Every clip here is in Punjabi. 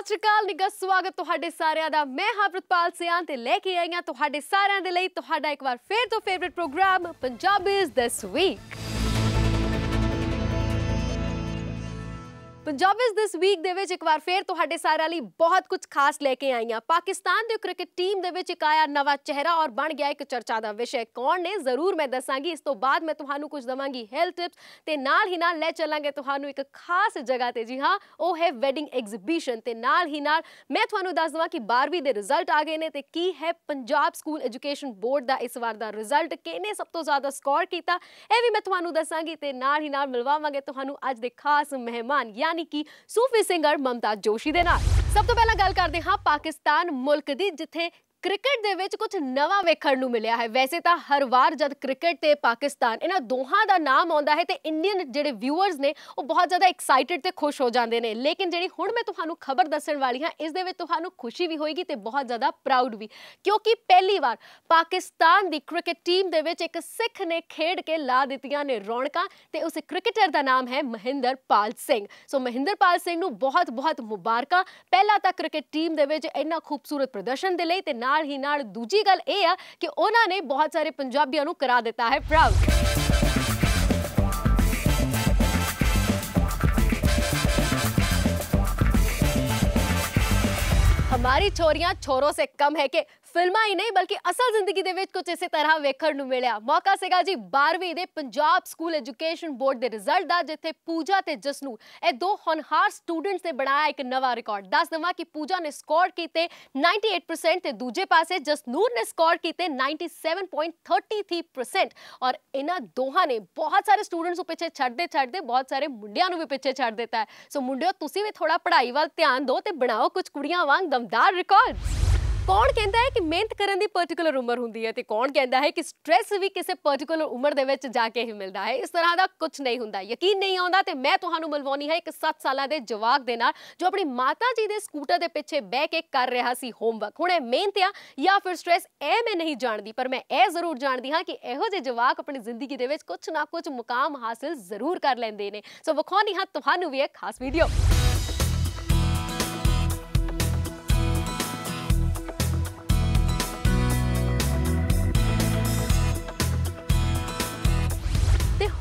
ਸਤਿ ਸ਼੍ਰੀ ਅਕਾਲ ਨਿੱਗਾ ਸਵਾਗਤ ਤੁਹਾਡੇ ਸਾਰਿਆਂ ਦਾ ਮੈਂ ਹਾਂ ਪ੍ਰਤਪਾਲ ਸਿਆਨ ਤੇ ਲੈ ਕੇ ਆਈ ਹਾਂ ਤੁਹਾਡੇ ਸਾਰਿਆਂ ਦੇ ਲਈ ਤੁਹਾਡਾ ਇੱਕ ਵਾਰ ਫੇਰ ਤੋਂ favourite programme Punjabis this week Punjabis this week ਦੇ ਵਿੱਚ ਇੱਕ ਵਾਰ ਫੇਰ ਤੁਹਾਡੇ ਸਾਰਿਆਂ ਲਈ ਬਹੁਤ ਕੁਝ ਖਾਸ ਲੈ ਕੇ ਆਈਆਂ ਪਾਕਿਸਤਾਨ ਦੀ ਕ੍ਰਿਕਟ ਟੀਮ ਦੇ ਵਿੱਚ ਇੱਕ ਆਇਆ ਨਵਾਂ ਚਿਹਰਾ ਔਰ ਬਣ ਗਿਆ ਇੱਕ ਚਰਚਾ ਦਾ ਵਿਸ਼ਾ ਕੌਣ ਨੇ ਜ਼ਰੂਰ ਮੈਂ ਦੱਸਾਂਗੀ ਇਸ ਤੋਂ ਬਾਅਦ ਮੈਂ ਤੁਹਾਨੂੰ ਕੁਝ ਦਵਾਂਗੀ ਹੈਲਥ ਟਿਪਸ ਤੇ ਨਾਲ ਹੀ ਨਾਲ ਲੈ ਚੱਲਾਂਗੇ ਤੁਹਾਨੂੰ ਇੱਕ ਖਾਸ ਜਗ੍ਹਾ ਤੇ ਜੀ ਹਾਂ ਉਹ ਹੈ ਵੈਡਿੰਗ ਐਗਜ਼ੀਬਿਸ਼ਨ ਤੇ ਨਾਲ ਹੀ ਨਾਲ ਮੈਂ ਤੁਹਾਨੂੰ ਦੱਸ ਦਵਾਂ ਕਿ 12ਵੀਂ ਦੇ ਰਿਜ਼ਲਟ ਆ ਗਏ ਨੇ ਤੇ ਕੀ ਹੈ ਪੰਜਾਬ ਸਕੂਲ ਐਜੂਕੇਸ਼ਨ ਬੋਰਡ ਦਾ ਇਸ ਵਾਰ ਦਾ ਰਿਜ਼ਲਟ ਕਿਹਨੇ ਸਭ ਤੋਂ ਜ਼ਿਆਦਾ ਸਕੋਰ ਕੀਤਾ ਇਹ ਵੀ ਮੈਂ ਤੁਹਾਨੂੰ ਦੱਸਾਂਗੀ ਤੇ ਨਾਲ ਹੀ ਨਾਲ ਮਿਲਵਾਵਾਂਗੇ ਤੁਹਾਨੂੰ ਅੱਜ ਦੇ ਖਾਸ ਮਹਿਮਾਨ ਯਾਨੀ ਯਾਨੀ ਕੀ ਸੂਫੀ ਸਿੰਗਰ ਮਮਤਾ ਜੋਸ਼ੀ ਦੇ ਨਾਲ ਸਭ ਤੋਂ ਪਹਿਲਾਂ ਗੱਲ ਕਰਦੇ ਹਾਂ ਪਾਕਿਸਤਾਨ ਮੁਲਕ ਦੀ ਜਿੱਥੇ ਕ੍ਰਿਕਟ ਦੇ ਵਿੱਚ ਕੁਝ ਨਵਾਂ ਵੇਖਣ ਨੂੰ ਮਿਲਿਆ ਹੈ ਵੈਸੇ ਤਾਂ ਹਰ ਵਾਰ ਜਦ ਕ੍ਰਿਕਟ ਤੇ ਪਾਕਿਸਤਾਨ ਇਹਨਾਂ ਦੋਹਾਂ ਦਾ ਨਾਮ ਆਉਂਦਾ ਹੈ ਤੇ ਇੰਡੀਅਨ ਜਿਹੜੇ ਵਿਊਅਰਸ ਨੇ ਉਹ ਬਹੁਤ ਜ਼ਿਆਦਾ ਐਕਸਾਈਟਿਡ ਤੇ ਖੁਸ਼ ਹੋ ਜਾਂਦੇ ਨੇ ਲੇਕਿਨ ਜਿਹੜੀ ਹੁਣ ਮੈਂ ਤੁਹਾਨੂੰ ਖਬਰ ਦੱਸਣ ਵਾਲੀ ਹਾਂ ਇਸ ਦੇ ਵਿੱਚ ਤੁਹਾਨੂੰ ਖੁਸ਼ੀ ਵੀ ਹੋਏਗੀ ਤੇ ਬਹੁਤ ਜ਼ਿਆਦਾ ਪ੍ਰਾਊਡ ਵੀ ਕਿਉਂਕਿ ਪਹਿਲੀ ਵਾਰ ਪਾਕਿਸਤਾਨ ਦੀ ਕ੍ਰਿਕਟ ਟੀਮ ਦੇ ਵਿੱਚ ਇੱਕ ਸਿੱਖ ਨੇ ਖੇਡ ਕੇ ਲਾ ਦਿੱਤੀਆਂ ਨੇ ਰੌਣਕਾਂ ਤੇ ਉਸ ਕ੍ਰਿਕਟਰ ਦਾ ਨਾਮ ਹੈ ਮਹਿੰਦਰ ਪਾਲ ਸਿੰਘ ਸੋ ਮਹਿੰਦਰ ਪਾਲ ਸਿੰਘ ਨੂੰ ਬਹੁਤ ਬਹੁਤ ਮੁਬਾਰਕਾਂ ਪਹਿਲਾਂ ਤਾਂ ਕ੍ਰਿਕਟ ਟੀਮ ਦੇ ਵਿੱਚ ਇੰਨਾ ਖੂਬਸੂਰਤ ਪ੍ਰਦਰਸ਼ਨ ਦੇ ਲਈ ਤੇ नाल ही नाल दूजी गल ए आ कि ओना ने बहुत सारे पंजाबियों नु करा देता है प्राउड हमारी छोरियां छोरों से कम है कि ਫਿਲਮਾਂ ਹੀ ਨਹੀਂ ਬਲਕਿ ਅਸਲ ਜ਼ਿੰਦਗੀ ਦੇ ਵਿੱਚ ਕੁਝ ਇਸੇ ਤਰ੍ਹਾਂ ਵੇਖਣ ਨੂੰ ਮਿਲਿਆ ਮੌਕਾ ਸੀਗਾ ਜੀ 12ਵੀਂ ਦੇ ਪੰਜਾਬ ਸਕੂਲ ਐਜੂਕੇਸ਼ਨ ਬੋਰਡ ਦੇ ਰਿਜ਼ਲਟ ਦਾ ਜਿੱਥੇ ਪੂਜਾ ਤੇ ਜਸਨੂ ਇਹ ਦੋ ਹਨਹਾਰ ਸਟੂਡੈਂਟਸ ਨੇ ਬਣਾਇਆ ਇੱਕ ਨਵਾਂ ਰਿਕਾਰਡ ਦੱਸ ਦਵਾਂ ਕਿ ਪੂਜਾ ਨੇ ਸਕੋਰ ਕੀਤੇ 98% ਤੇ ਦੂਜੇ ਪਾਸੇ ਜਸਨੂਰ ਨੇ ਸਕੋਰ ਕੀਤੇ 97.33% ਔਰ ਇਹਨਾਂ ਦੋਹਾਂ ਨੇ ਬਹੁਤ ਸਾਰੇ ਸਟੂਡੈਂਟਸ ਨੂੰ ਪਿੱਛੇ ਛੱਡਦੇ ਛੱਡਦੇ ਬਹੁਤ ਸਾਰੇ ਮੁੰਡਿਆਂ ਨੂੰ ਵੀ ਪਿੱਛੇ ਛੱਡ ਦਿੱਤਾ ਸੋ ਮੁੰਡਿਓ ਤੁਸੀਂ ਵੀ ਥੋੜਾ ਪੜ੍ਹਾਈ ਵੱਲ ਧਿਆਨ ਦਿਓ ਤੇ ਬਣਾਓ ਕੁਝ ਕੁੜੀਆਂ ਵਾਂਗ ਦਮਦਾਰ ਰਿਕਾਰਡਸ ਕੌਣ ਕਹਿੰਦਾ ਹੈ ਕਿ ਮਿਹਨਤ ਕਰਨ ਦੀ ਪਾਰਟਿਕੂਲਰ ਉਮਰ ਹੁੰਦੀ ਹੈ ਤੇ ਕੌਣ ਕਹਿੰਦਾ ਹੈ ਕਿ ਸਟ्रेस ਵੀ ਕਿਸੇ ਪਾਰਟਿਕੂਲਰ ਉਮਰ ਦੇ ਵਿੱਚ ਜਾ ਕੇ ਹੀ ਮਿਲਦਾ ਹੈ ਇਸ ਤਰ੍ਹਾਂ ਦਾ ਕੁਝ ਨਹੀਂ ਹੁੰਦਾ ਯਕੀਨ ਨਹੀਂ ਆਉਂਦਾ ਤੇ ਮੈਂ ਤੁਹਾਨੂੰ ਮਿਲਵਾਉਣੀ ਹੈ ਇੱਕ 7 ਸਾਲਾਂ ਦੇ ਜਵਾਕ ਦੇ ਨਾਲ ਜੋ ਆਪਣੀ ਮਾਤਾ ਜੀ ਦੇ ਸਕੂਟਰ ਦੇ ਪਿੱਛੇ ਬਹਿ ਕੇ ਕਰ ਰਿਹਾ ਸੀ ਹੋਮਵਰਕ ਹੁਣ ਇਹ ਮਿਹਨਤ ਆ ਜਾਂ ਫਿਰ ਸਟ्रेस ਇਹ ਮੈਂ ਨਹੀਂ ਜਾਣਦੀ ਪਰ ਮੈਂ ਇਹ ਜ਼ਰੂਰ ਜਾਣਦੀ ਹਾਂ ਕਿ ਇਹੋ ਜਿਹੇ ਜਵਾਕ ਆਪਣੀ ਜ਼ਿੰਦਗੀ ਦੇ ਵਿੱਚ ਕੁਝ ਨਾ ਕੁਝ ਮੁਕਾਮ ਹਾਸਲ ਜ਼ਰੂਰ ਕਰ ਲੈਂਦੇ ਨੇ ਸੋ ਵਿਖਾਉਣੀ ਹਾਂ ਤੁਹਾਨੂੰ ਵੀ ਇੱਕ ਖਾਸ ਵੀਡੀਓ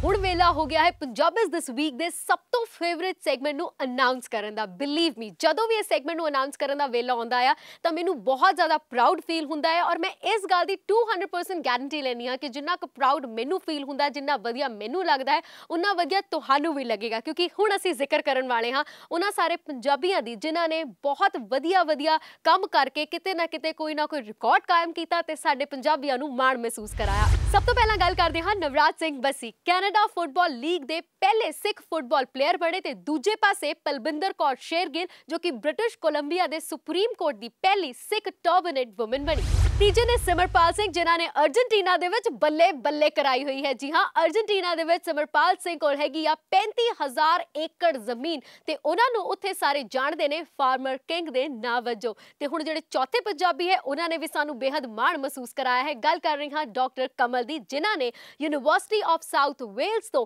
ਹੁਣ ਵੇਲਾ ਹੋ ਗਿਆ ਹੈ ਪੰਜਾਬੀਜ਼ ਦਿਸ ਵੀਕ ਦੇ ਸਭ ਤੋਂ ਫੇਵਰਿਟ ਸੈਗਮੈਂਟ ਨੂੰ ਅਨਾਉਂਸ ਕਰਨ ਦਾ ਬਿਲੀਵ ਮੀ ਜਦੋਂ ਵੀ ਇਹ ਸੈਗਮੈਂਟ ਨੂੰ ਅਨਾਉਂਸ ਕਰਨ ਦਾ ਵੇਲਾ ਆਉਂਦਾ ਆ ਤਾਂ ਮੈਨੂੰ ਬਹੁਤ ਜ਼ਿਆਦਾ ਪ੍ਰਾਊਡ ਫੀਲ ਹੁੰਦਾ ਹੈ ਔਰ ਮੈਂ ਇਸ ਗੱਲ ਦੀ 200% ਗਾਰੰਟੀ ਲੈਣੀ ਆ ਕਿ ਜਿੰਨਾ ਕੁ ਪ੍ਰਾਊਡ ਮੈਨੂੰ ਫੀਲ ਹੁੰਦਾ ਜਿੰਨਾ ਵਧੀਆ ਮੈਨੂੰ ਲੱਗਦਾ ਹੈ ਉਨਾ ਵਧੀਆ ਤੁਹਾਨੂੰ ਵੀ ਲੱਗੇਗਾ ਕਿਉਂਕਿ ਹੁਣ ਅਸੀਂ ਜ਼ਿਕਰ ਕਰਨ ਵਾਲੇ ਹਾਂ ਉਹਨਾਂ ਸਾਰੇ ਪੰਜਾਬੀਆਂ ਦੀ ਜਿਨ੍ਹਾਂ ਨੇ ਬਹੁਤ ਵਧੀਆ ਵਧੀਆ ਕੰਮ ਕਰਕੇ ਕਿਤੇ ਨਾ ਕਿਤੇ ਕੋਈ ਨਾ ਕੋਈ ਰਿਕਾਰਡ ਕਾਇਮ ਕੀਤਾ ਤੇ ਸਾਡੇ ਪੰਜਾਬੀਆਂ ਨੂੰ ਮਾਣ ਮਹਿਸੂਸ ਕਰਾਇਆ ਸਭ ਤੋਂ ਪਹਿਲਾਂ ਗੱਲ ਕਰਦੇ ਹਾਂ Navraj Singh Bassi Canada football league ਦੇ ਪਹਿਲੇ ਸਿੱਖ ਫੁੱਟਬਾਲ ਪਲੇਅਰ ਬਣੇ ਤੇ ਦੂਜੇ ਪਾਸੇ ਪਲਬਿੰਦਰ ਕੌਰ ਸ਼ੇਰਗਿੱਲ ਜੋ ਕਿ ਬ੍ਰਿਟਿਸ਼ ਕੋਲੰਬੀਆ ਦੇ ਸੁਪਰੀਮ ਕੋਰਟ ਦੀ ਪਹਿਲੀ ਸਿੱਖ ਟਰਬਨੇਟ ਔਮਨ ਬਣੀ ਤੀਜੇ ਨੇ ਸਿਮਰਪਾਲ ਸਿੰਘ ਜਿਨ੍ਹਾਂ ਨੇ ਅਰਜنٹੀਨਾ ਦੇ ਵਿੱਚ ਬੱਲੇ ਬੱਲੇ ਕਰਾਈ ਹੋਈ ਹੈ ਜੀ ਹਾਂ ਅਰਜنٹੀਨਾ ਦੇ ਵਿੱਚ ਸਿਮਰਪਾਲ ਸਿੰਘ ਕੋਲ ਹੈਗੀ ਆ 35000 ਏਕੜ ਜ਼ਮੀਨ ਤੇ ਉਹਨਾਂ ਨੂੰ ਉੱਥੇ ਸਾਰੇ ਜਾਣਦੇ ਨੇ ਫਾਰਮਰ ਕਿੰਗ ਦੇ ਨਾਂ ਵਜੋਂ ਤੇ ਹੁਣ ਜਿਹੜੇ ਚੌਥੇ ਪੰਜਾਬੀ ਹੈ ਉਹਨਾਂ ਨੇ ਵੀ ਸਾਨੂੰ ਬੇहद ਮਾਣ ਮਹਿਸੂਸ ਕਰਾਇਆ ਹੈ ਗੱਲ ਕਰ ਰਹੀ ਹਾਂ ਡਾਕਟਰ ਕਮਲ ਦੀ ਜਿਨ੍ਹਾਂ ਨੇ ਯੂਨੀਵਰਸਿਟੀ ਆਫ ਸਾਊਥ ਵੇਲਸ ਤੋਂ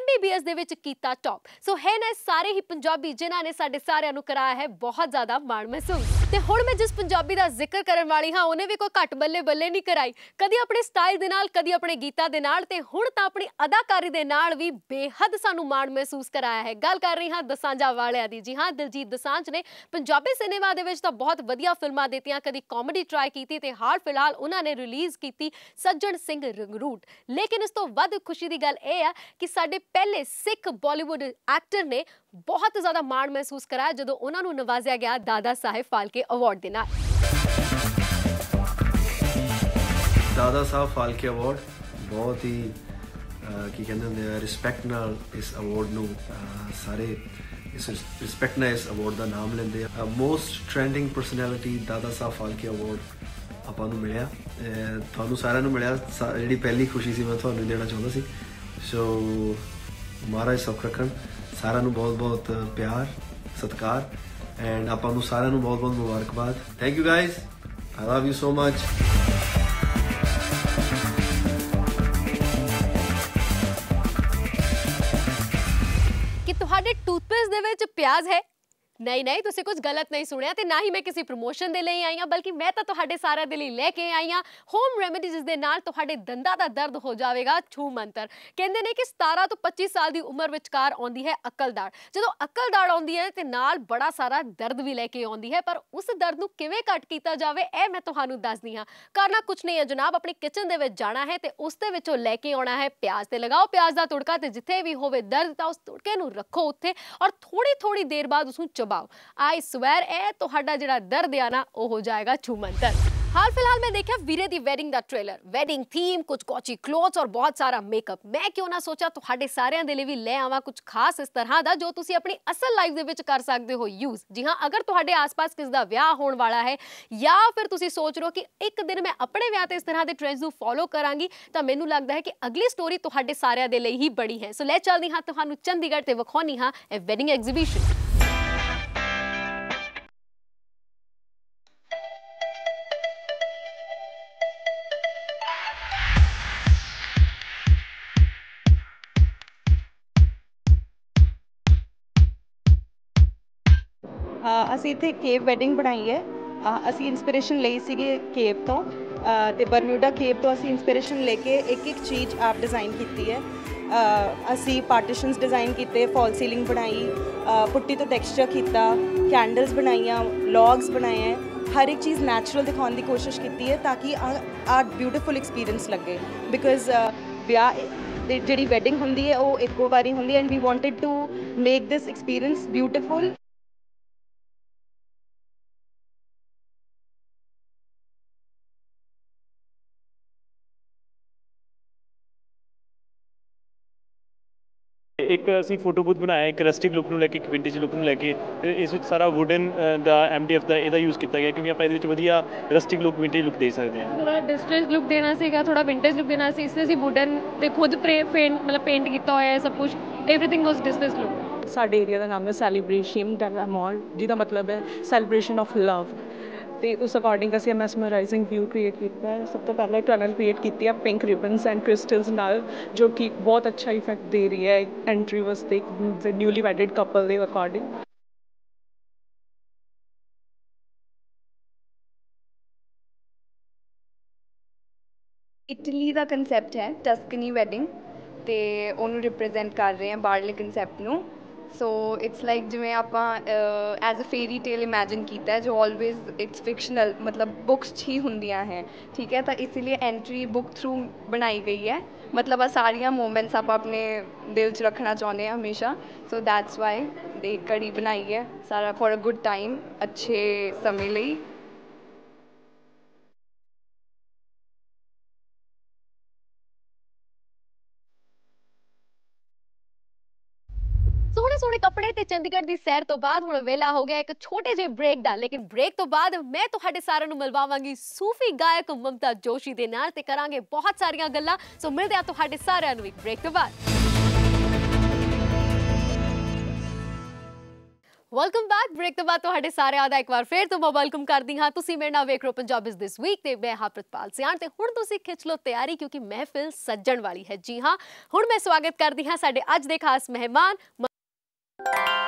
ਐਮਬੀਬੀਐਸ ਦੇ ਵਿੱਚ ਕੀਤਾ ਟੌਪ ਸੋ ਹੈ ਨੇ ਸਾਰੇ ਹੀ ਪੰਜਾਬੀ ਜਿਨ੍ਹਾਂ ਨੇ ਸਾਡੇ ਸਾਰਿਆਂ ਨੂੰ ਕਰਾਇਆ ਹੈ ਬਹੁਤ ਜ਼ਿਆਦਾ ਮਾਣ ਮਹਿਸੂਸ ਤੇ ਹੁਣ ਮੈਂ ਜਿਸ ਪੰਜਾਬੀ ਦਾ ਜ਼ਿਕਰ ਕਰਨ ਵਾਲੀ ਹਾਂ ਉਹਨੇ ਵੀ ਕੋਈ ਘੱਟ ਬੱਲੇ ਬੱਲੇ ਨਹੀਂ ਕਰਾਈ ਕਦੀ ਆਪਣੇ ਸਟਾਈਲ ਦੇ ਨਾਲ ਕਦੀ ਆਪਣੇ ਗੀਤਾਂ ਦੇ ਨਾਲ ਤੇ ਹੁਣ ਤਾਂ ਆਪਣੀ ਅਦਾਕਾਰੀ ਦੇ ਨਾਲ ਵੀ ਬੇਹੱਦ ਸਾਨੂੰ ਮਾਣ ਮਹਿਸੂਸ ਕਰਾਇਆ ਹੈ ਗੱਲ ਕਰ ਰਹੀ ਹਾਂ ਦਸਾਂਜਾ ਵਾਲਿਆਂ ਦੀ ਜੀ ਹਾਂ ਦਿਲਜੀਤ ਦਸਾਂਜ ਨੇ ਪੰਜਾਬੀ ਸਿਨੇਮਾ ਦੇ ਵਿੱਚ ਤਾਂ ਬਹੁਤ ਵਧੀਆ ਫਿਲਮਾਂ ਦਿੱਤੀਆਂ ਕਦੀ ਕਾਮੇਡੀ ਟਰਾਈ ਕੀਤੀ ਤੇ ਹਾਲ ਫਿਲਹਾਲ ਉਹਨਾਂ ਨੇ ਰਿਲੀਜ਼ ਕੀਤੀ ਸੱਜਣ ਸਿੰਘ ਰੰਗਰੂਟ ਲੇਕਿਨ ਇਸ ਤੋਂ ਵੱਧ ਖੁਸ਼ੀ ਦੀ ਗੱਲ ਇਹ ਆ ਕਿ ਸਾਡੇ ਪਹਿਲੇ ਸਿੱਖ ਬਾਲੀਵੁੱਡ ਐਕਟਰ ਨੇ ਬਹੁਤ ਜ਼ਿਆਦਾ ਮਾਣ ਮਹਿਸੂਸ ਕਰਾਇਆ ਜਦੋਂ ਉਹਨਾਂ ਨੂੰ ਨਵਾਜ਼ਿਆ ਗਿਆ ਦਾਦਾ ਸਾਹਿਬ ਫਾਲਕੇ ਅਵਾਰਡ ਦੇ ਨਾਲ ਦਾਦਾ ਸਾਹਿਬ ਫਾਲਕੇ ਅਵਾਰਡ ਬਹੁਤ ਹੀ ਕੀ ਕਹਿੰਦੇ ਹੁੰਦੇ ਰਿਸਪੈਕਟ ਨਾਲ ਇਸ ਅਵਾਰਡ ਨੂੰ ਸਾਰੇ ਇਸ ਰਿਸਪੈਕਟ ਨਾਲ ਇਸ ਅਵਾਰਡ ਦਾ ਨਾਮ ਲੈਂਦੇ ਆ ਮੋਸਟ ਟ੍ਰੈਂਡਿੰਗ ਪਰਸਨੈਲਿਟੀ ਦਾਦਾ ਸਾਹਿਬ ਫਾਲਕੇ ਅਵਾਰਡ ਆਪਾਂ ਨੂੰ ਮਿਲਿਆ ਤੁਹਾਨੂੰ ਸਾਰਿਆਂ ਨੂੰ ਮਿਲਿਆ ਜਿਹੜੀ ਪਹਿਲੀ ਖੁਸ਼ੀ ਸੀ ਮੈਂ ਤੁਹਾਨੂੰ ਦੇਣਾ ਚਾਹੁੰਦਾ ਸੀ ਸੋ ਮਹਾਰਾਜ ਸਭ ਰੱਖਣ ਸਾਰਿਆਂ ਨੂੰ ਬਹੁਤ-ਬਹੁਤ ਪਿਆਰ ਸਤਿਕਾਰ ਐਂਡ ਆਪਾਂ ਨੂੰ ਸਾਰਿਆਂ ਨੂੰ ਬਹੁਤ-ਬਹੁਤ ਮੁਬਾਰਕਬਾਦ thank you guys I love you so much ਕਿ ਤੁਹਾਡੇ ਟੂਥਪੇਸਟ ਦੇ ਵਿੱਚ ਪਿਆਜ਼ ਹੈ ਨਹੀਂ ਨਹੀਂ ਤੁਸੀਂ ਕੁਝ ਗਲਤ ਨਹੀਂ ਸੁਣਿਆ ਤੇ ਨਾ ਹੀ ਮੈਂ ਕਿਸੇ ਪ੍ਰੋਮੋਸ਼ਨ ਦੇ ਲਈ ਆਈ ਆ ਬਲਕਿ ਮੈਂ ਤਾਂ ਤੁਹਾਡੇ ਸਾਰਾ ਦੇ ਲਈ ਲੈ ਕੇ ਆਈ ਆ ਹੋਮ ਰੈਮੇਡੀਜ਼ ਦੇ ਨਾਲ ਤੁਹਾਡੇ ਦੰਦਾਂ ਦਾ ਦਰਦ ਹੋ ਜਾਵੇਗਾ ਛੂ ਮੰਤਰ ਕਹਿੰਦੇ ਨੇ ਕਿ 17 ਤੋਂ 25 ਸਾਲ ਦੀ ਉਮਰ ਵਿਚਕਾਰ ਆਉਂਦੀ ਹੈ ਅਕਲਦਾੜ ਜਦੋਂ ਅਕਲਦਾੜ ਆਉਂਦੀ ਹੈ ਤੇ ਨਾਲ ਬੜਾ ਸਾਰਾ ਦਰਦ ਵੀ ਲੈ ਕੇ ਆਉਂਦੀ ਹੈ ਪਰ ਉਸ ਦਰਦ ਨੂੰ ਕਿਵੇਂ ਘਟ ਕੀਤਾ ਜਾਵੇ ਇਹ ਮੈਂ ਤੁਹਾਨੂੰ ਦੱਸਦੀ ਹਾਂ ਕਰਨਾ ਕੁਝ ਨਹੀਂ ਹੈ ਜਨਾਬ ਆਪਣੀ ਕਿਚਨ ਦੇ ਵਿੱਚ ਜਾਣਾ ਹੈ ਤੇ ਉਸ ਦੇ ਵਿੱਚੋਂ ਲੈ ਕੇ ਆਉਣਾ ਹੈ ਪਿਆਜ਼ ਤੇ ਲਗਾਓ ਪਿਆਜ਼ ਦਾ ਤੁੜਕਾ ਤੇ ਜਿੱਥੇ ਵੀ ਹੋਵੇ ਦਰਦ ਤਾਂ ਉਸ ਤੁੜਕੇ ਨੂੰ ਰੱਖੋ ਉੱਥੇ ਔਰ ਥੋੜੀ ਥੋੜੀ ਦੇਰ ਬਾਅਦ ਉਸ ਨੂੰ ਚਬਾਓ ਆਈ ਸਵੇਅਰ ਇਹ ਤੁਹਾਡਾ ਜਿਹੜਾ ਦਰਦ ਆ ਨਾ ਉਹ ਹੋ ਜਾਏਗਾ ਛੂਮੰਤਰ ਹਾਲ ਫਿਲਹਾਲ ਮੈਂ ਦੇਖਿਆ ਵੀਰੇ ਦੀ ਵੈਡਿੰਗ ਦਾ ਟ੍ਰੇਲਰ ਵੈਡਿੰਗ ਥੀਮ ਕੁਝ ਕੋਚੀ ਕਲੋਥਸ ਔਰ ਬਹੁਤ ਸਾਰਾ ਮੇਕਅਪ ਮੈਂ ਕਿਉਂ ਨਾ ਸੋਚਾ ਤੁਹਾਡੇ ਸਾਰਿਆਂ ਦੇ ਲਈ ਵੀ ਲੈ ਆਵਾਂ ਕੁਝ ਖਾਸ ਇਸ ਤਰ੍ਹਾਂ ਦਾ ਜੋ ਤੁਸੀਂ ਆਪਣੀ ਅਸਲ ਲਾਈਫ ਦੇ ਵਿੱਚ ਕਰ ਸਕਦੇ ਹੋ ਯੂਜ਼ ਜੀ ਹਾਂ ਅਗਰ ਤੁਹਾਡੇ ਆਸ-ਪਾਸ ਕਿਸ ਦਾ ਵਿਆਹ ਹੋਣ ਵਾਲਾ ਹੈ ਜਾਂ ਫਿਰ ਤੁਸੀਂ ਸੋਚ ਰਹੇ ਹੋ ਕਿ ਇੱਕ ਦਿਨ ਮੈਂ ਆਪਣੇ ਵਿਆਹ ਤੇ ਇਸ ਤਰ੍ਹਾਂ ਦੇ ਟ੍ਰੈਂਡਸ ਨੂੰ ਫੋਲੋ ਕਰਾਂਗੀ ਤਾਂ ਮੈਨੂੰ ਲੱਗਦਾ ਹੈ ਕਿ ਅਗਲੀ ਸਟੋਰੀ ਤੁਹਾਡੇ ਸਾਰਿਆਂ ਦੇ ਲਈ ਹੀ ਬੜੀ ਹੈ ਸੋ ਲੈ ਚੱਲਦੀ ਹਾਂ ਤੁਹਾਨੂੰ ਚੰਡੀਗੜ੍ਹ ਤੇ ਵਿਖਾਉਣੀ ਹਾਂ ਇਹ ਵੈਡਿੰਗ ਐਗਜ਼ੀਬਿਸ਼ਨ ਅਸੀਂ ਇੱਥੇ ਕੇਵ ਵੈਡਿੰਗ ਬਣਾਈ ਹੈ ਅਸੀਂ ਇਨਸਪੀਰੇਸ਼ਨ ਲਈ ਸੀਗੇ ਕੇਵ ਤੋਂ ਤੇ ਬਰਮਿਊਡਾ ਕੇਵ ਤੋਂ ਅਸੀਂ ਇਨਸਪੀਰੇਸ਼ਨ ਲੈ ਕੇ ਇੱਕ ਇੱਕ ਚੀਜ਼ ਆਪ ਡਿਜ਼ਾਈਨ ਕੀਤੀ ਹੈ ਅਸੀਂ ਪਾਰਟੀਸ਼ਨਸ ਡਿਜ਼ਾਈਨ ਕੀਤੇ ਫਾਲ ਸੀਲਿੰਗ ਬਣਾਈ ਪੁੱਟੀ ਤੋਂ ਟੈਕਸਚਰ ਕੀਤਾ ਕੈਂਡਲਸ ਬਣਾਈਆਂ ਲੌਗਸ ਬਣਾਏ ਹੈ ਹਰ ਇੱਕ ਚੀਜ਼ ਨੈਚੁਰਲ ਦਿਖਾਉਣ ਦੀ ਕੋਸ਼ਿਸ਼ ਕੀਤੀ ਹੈ ਤਾਂ ਕਿ ਆ ਬਿਊਟੀਫੁਲ ਐਕਸਪੀਰੀਅੰਸ ਲੱਗੇ ਬਿਕਾਜ਼ ਵਿਆਹ ਜਿਹੜੀ ਵੈਡਿੰਗ ਹੁੰਦੀ ਹੈ ਉਹ ਇੱਕੋ ਵਾਰੀ ਹੁੰਦੀ ਹੈ and we wanted to make this experience beautiful ਇੱਕ ਅਸੀਂ ਫੋਟੋ ਬੂਥ ਬਣਾਇਆ ਇੱਕ ਰੈਸਟਿਕ ਲੁੱਕ ਨੂੰ ਲੈ ਕੇ ਇੱਕ ਵਿੰਟੇਜ ਲੁੱਕ ਨੂੰ ਲੈ ਕੇ ਇਸ ਵਿੱਚ ਸਾਰਾ ਵੁਡਨ ਦਾ ਐਮਡੀਐਫ ਦਾ ਇਹਦਾ ਯੂਜ਼ ਕੀਤਾ ਗਿਆ ਕਿਉਂਕਿ ਆਪਾਂ ਇਹਦੇ ਵਿੱਚ ਵਧੀਆ ਰੈਸਟਿਕ ਲੁੱਕ ਵਿੰਟੇਜ ਲੁੱਕ ਦੇ ਸਕਦੇ ਹਾਂ ਥੋੜਾ ਡਿਸਟ੍ਰੈਸ ਲੁੱਕ ਦੇਣਾ ਸੀਗਾ ਥੋੜਾ ਵਿੰਟੇਜ ਲੁੱਕ ਦੇਣਾ ਸੀ ਇਸ ਲਈ ਅਸੀਂ ਵੁਡਨ ਤੇ ਖੁਦ ਪ੍ਰੇ ਪੇਂਟ ਮਤਲਬ ਪੇਂਟ ਕੀਤਾ ਹੋਇਆ ਹੈ ਸਭ ਕੁਝ एवरीथिंग ਵਾਸ ਡਿਸਟ੍ਰੈਸ ਲੁੱਕ ਸਾਡੇ ਏਰੀਆ ਦਾ ਨਾਮ ਹੈ ਸੈਲੀਬ੍ਰੇਸ਼ਨ ਦਾ ਮਾਲ ਜਿਹਦਾ ਮਤਲਬ ਹੈ ਸੈਲੀਬ੍ਰੇਸ਼ਨ ਆਫ ਲਵ ਅਤੇ ਉਸ ਅਕੋਰਡਿੰਗ ਅਸੀਂ ਮੈਸਮਰਾਈਜ਼ਿੰਗ ਵਿਊ ਕ੍ਰੀਏਟ ਕੀਤਾ ਸਭ ਤੋਂ ਪਹਿਲਾਂ ਟਨਲ ਕ੍ਰੀਏਟ ਕੀਤੀ ਆ ਪਿੰਕ ਰਿਬਨਸ ਐਂਡ ਕ੍ਰਿਸਟਲਸ ਨਾਲ ਜੋ ਕਿ ਬਹੁਤ ਅੱਛਾ ਇਫੈਕਟ ਦੇ ਰਹੀ ਹੈ ਐਂਟਰੀ ਵਾਸਤੇ ਨਿਊਲੀ ਮੈਰਿਡ ਕਪਲ ਦੇ ਅਕੋਰਡਿੰਗ ਇਟਲੀ ਦਾ ਕਨਸੈਪਟ ਹੈ ਟਸਕਨੀ ਵੈਡਿੰਗ ਤੇ ਉਹਨੂੰ ਰਿਪਰੈਜ਼ੈਂਟ ਕਰ ਰਹੇ ਆ ਬਾਰਲੇ ਕਨਸੈਪਟ ਨੂੰ ਸੋ ਇਟਸ ਲਾਈਕ ਜਿਵੇਂ ਆਪਾਂ ਐਜ਼ ਅ ਫੇਰੀ ਟੇਲ ਇਮੈਜਿਨ ਕੀਤਾ ਜੋ ਆਲਵੇਜ਼ ਇਟਸ ਫਿਕਸ਼ਨਲ ਮਤਲਬ ਬੁੱਕਸ 'ਚ ਹੀ ਹੁੰਦੀਆਂ ਹੈ ਠੀਕ ਹੈ ਤਾਂ ਇਸ ਲਈ ਐਂਟਰੀ ਬੁੱਕ ਥਰੂ ਬਣਾਈ ਗਈ ਹੈ ਮਤਲਬ ਆਹ ਸਾਰੀਆਂ ਮੂਮੈਂਟਸ ਆਪਾਂ ਆਪਣੇ ਦਿਲ 'ਚ ਰੱਖਣਾ ਚਾਹੁੰਦੇ ਹਾਂ ਹਮੇਸ਼ਾ ਸੋ ਦੈਟਸ ਵਾਏ ਦੇ ਕੜੀ ਬਣਾਈ ਹੈ ਸਾਰਾ ਫੋਰ ਅ ਗੁੱਡ ਟਾਈਮ ਅੱਛੇ ਸਮੇਂ ਲਈ ਤੇ ਚੰਡੀਗੜ੍ਹ ਦੀ ਸੈਰ ਤੋਂ ਬਾਅਦ ਹੁਣ ਵੇਲਾ ਹੋ ਗਿਆ ਇੱਕ ਛੋਟੇ ਜਿਹੇ ਬ੍ਰੇਕ ਦਾ ਲੇਕਿਨ ਬ੍ਰੇਕ ਤੋਂ ਬਾਅਦ ਮੈਂ ਤੁਹਾਡੇ ਸਾਰਿਆਂ ਨੂੰ ਮਿਲਵਾਵਾਂਗੀ ਸੂਫੀ ਗਾਇਕ ਮਮਤਾ ਜੋਸ਼ੀ ਦੇ ਨਾਲ ਤੇ ਕਰਾਂਗੇ ਬਹੁਤ ਸਾਰੀਆਂ ਗੱਲਾਂ ਸੋ ਮਿਲਦੇ ਆ ਤੁਹਾਡੇ ਸਾਰਿਆਂ ਨੂੰ ਇੱਕ ਬ੍ਰੇਕ ਤੋਂ ਬਾਅਦ वेलकम बैक ब्रेक तो बाद तो सारे आदा एक बार फिर तो मैं वेलकम करती हाँ तुम मेरे नाम वेख रहे हो पंजाब इज दिस वीक मैं हाँ प्रतपाल सियाण तो हूँ तुम खिंच लो तैयारी क्योंकि महफिल सज्जन वाली है जी हाँ हूँ मैं स्वागत करती हाँ साढ़े अज के खास मेहमान you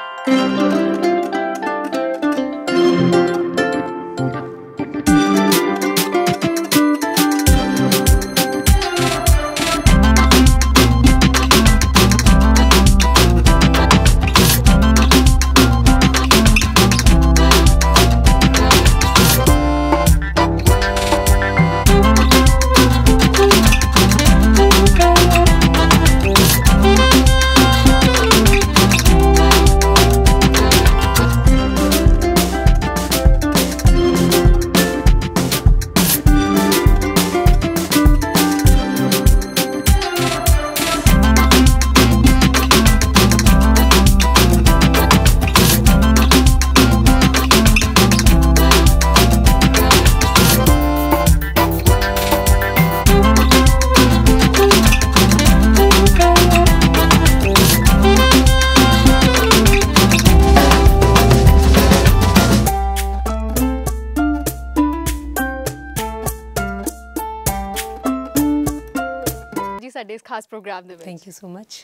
ਪ੍ਰੋਗਰਾਮ ਦੇ ਵਿੱਚ ਥੈਂਕ ਯੂ ਸੋ ਮੱਚ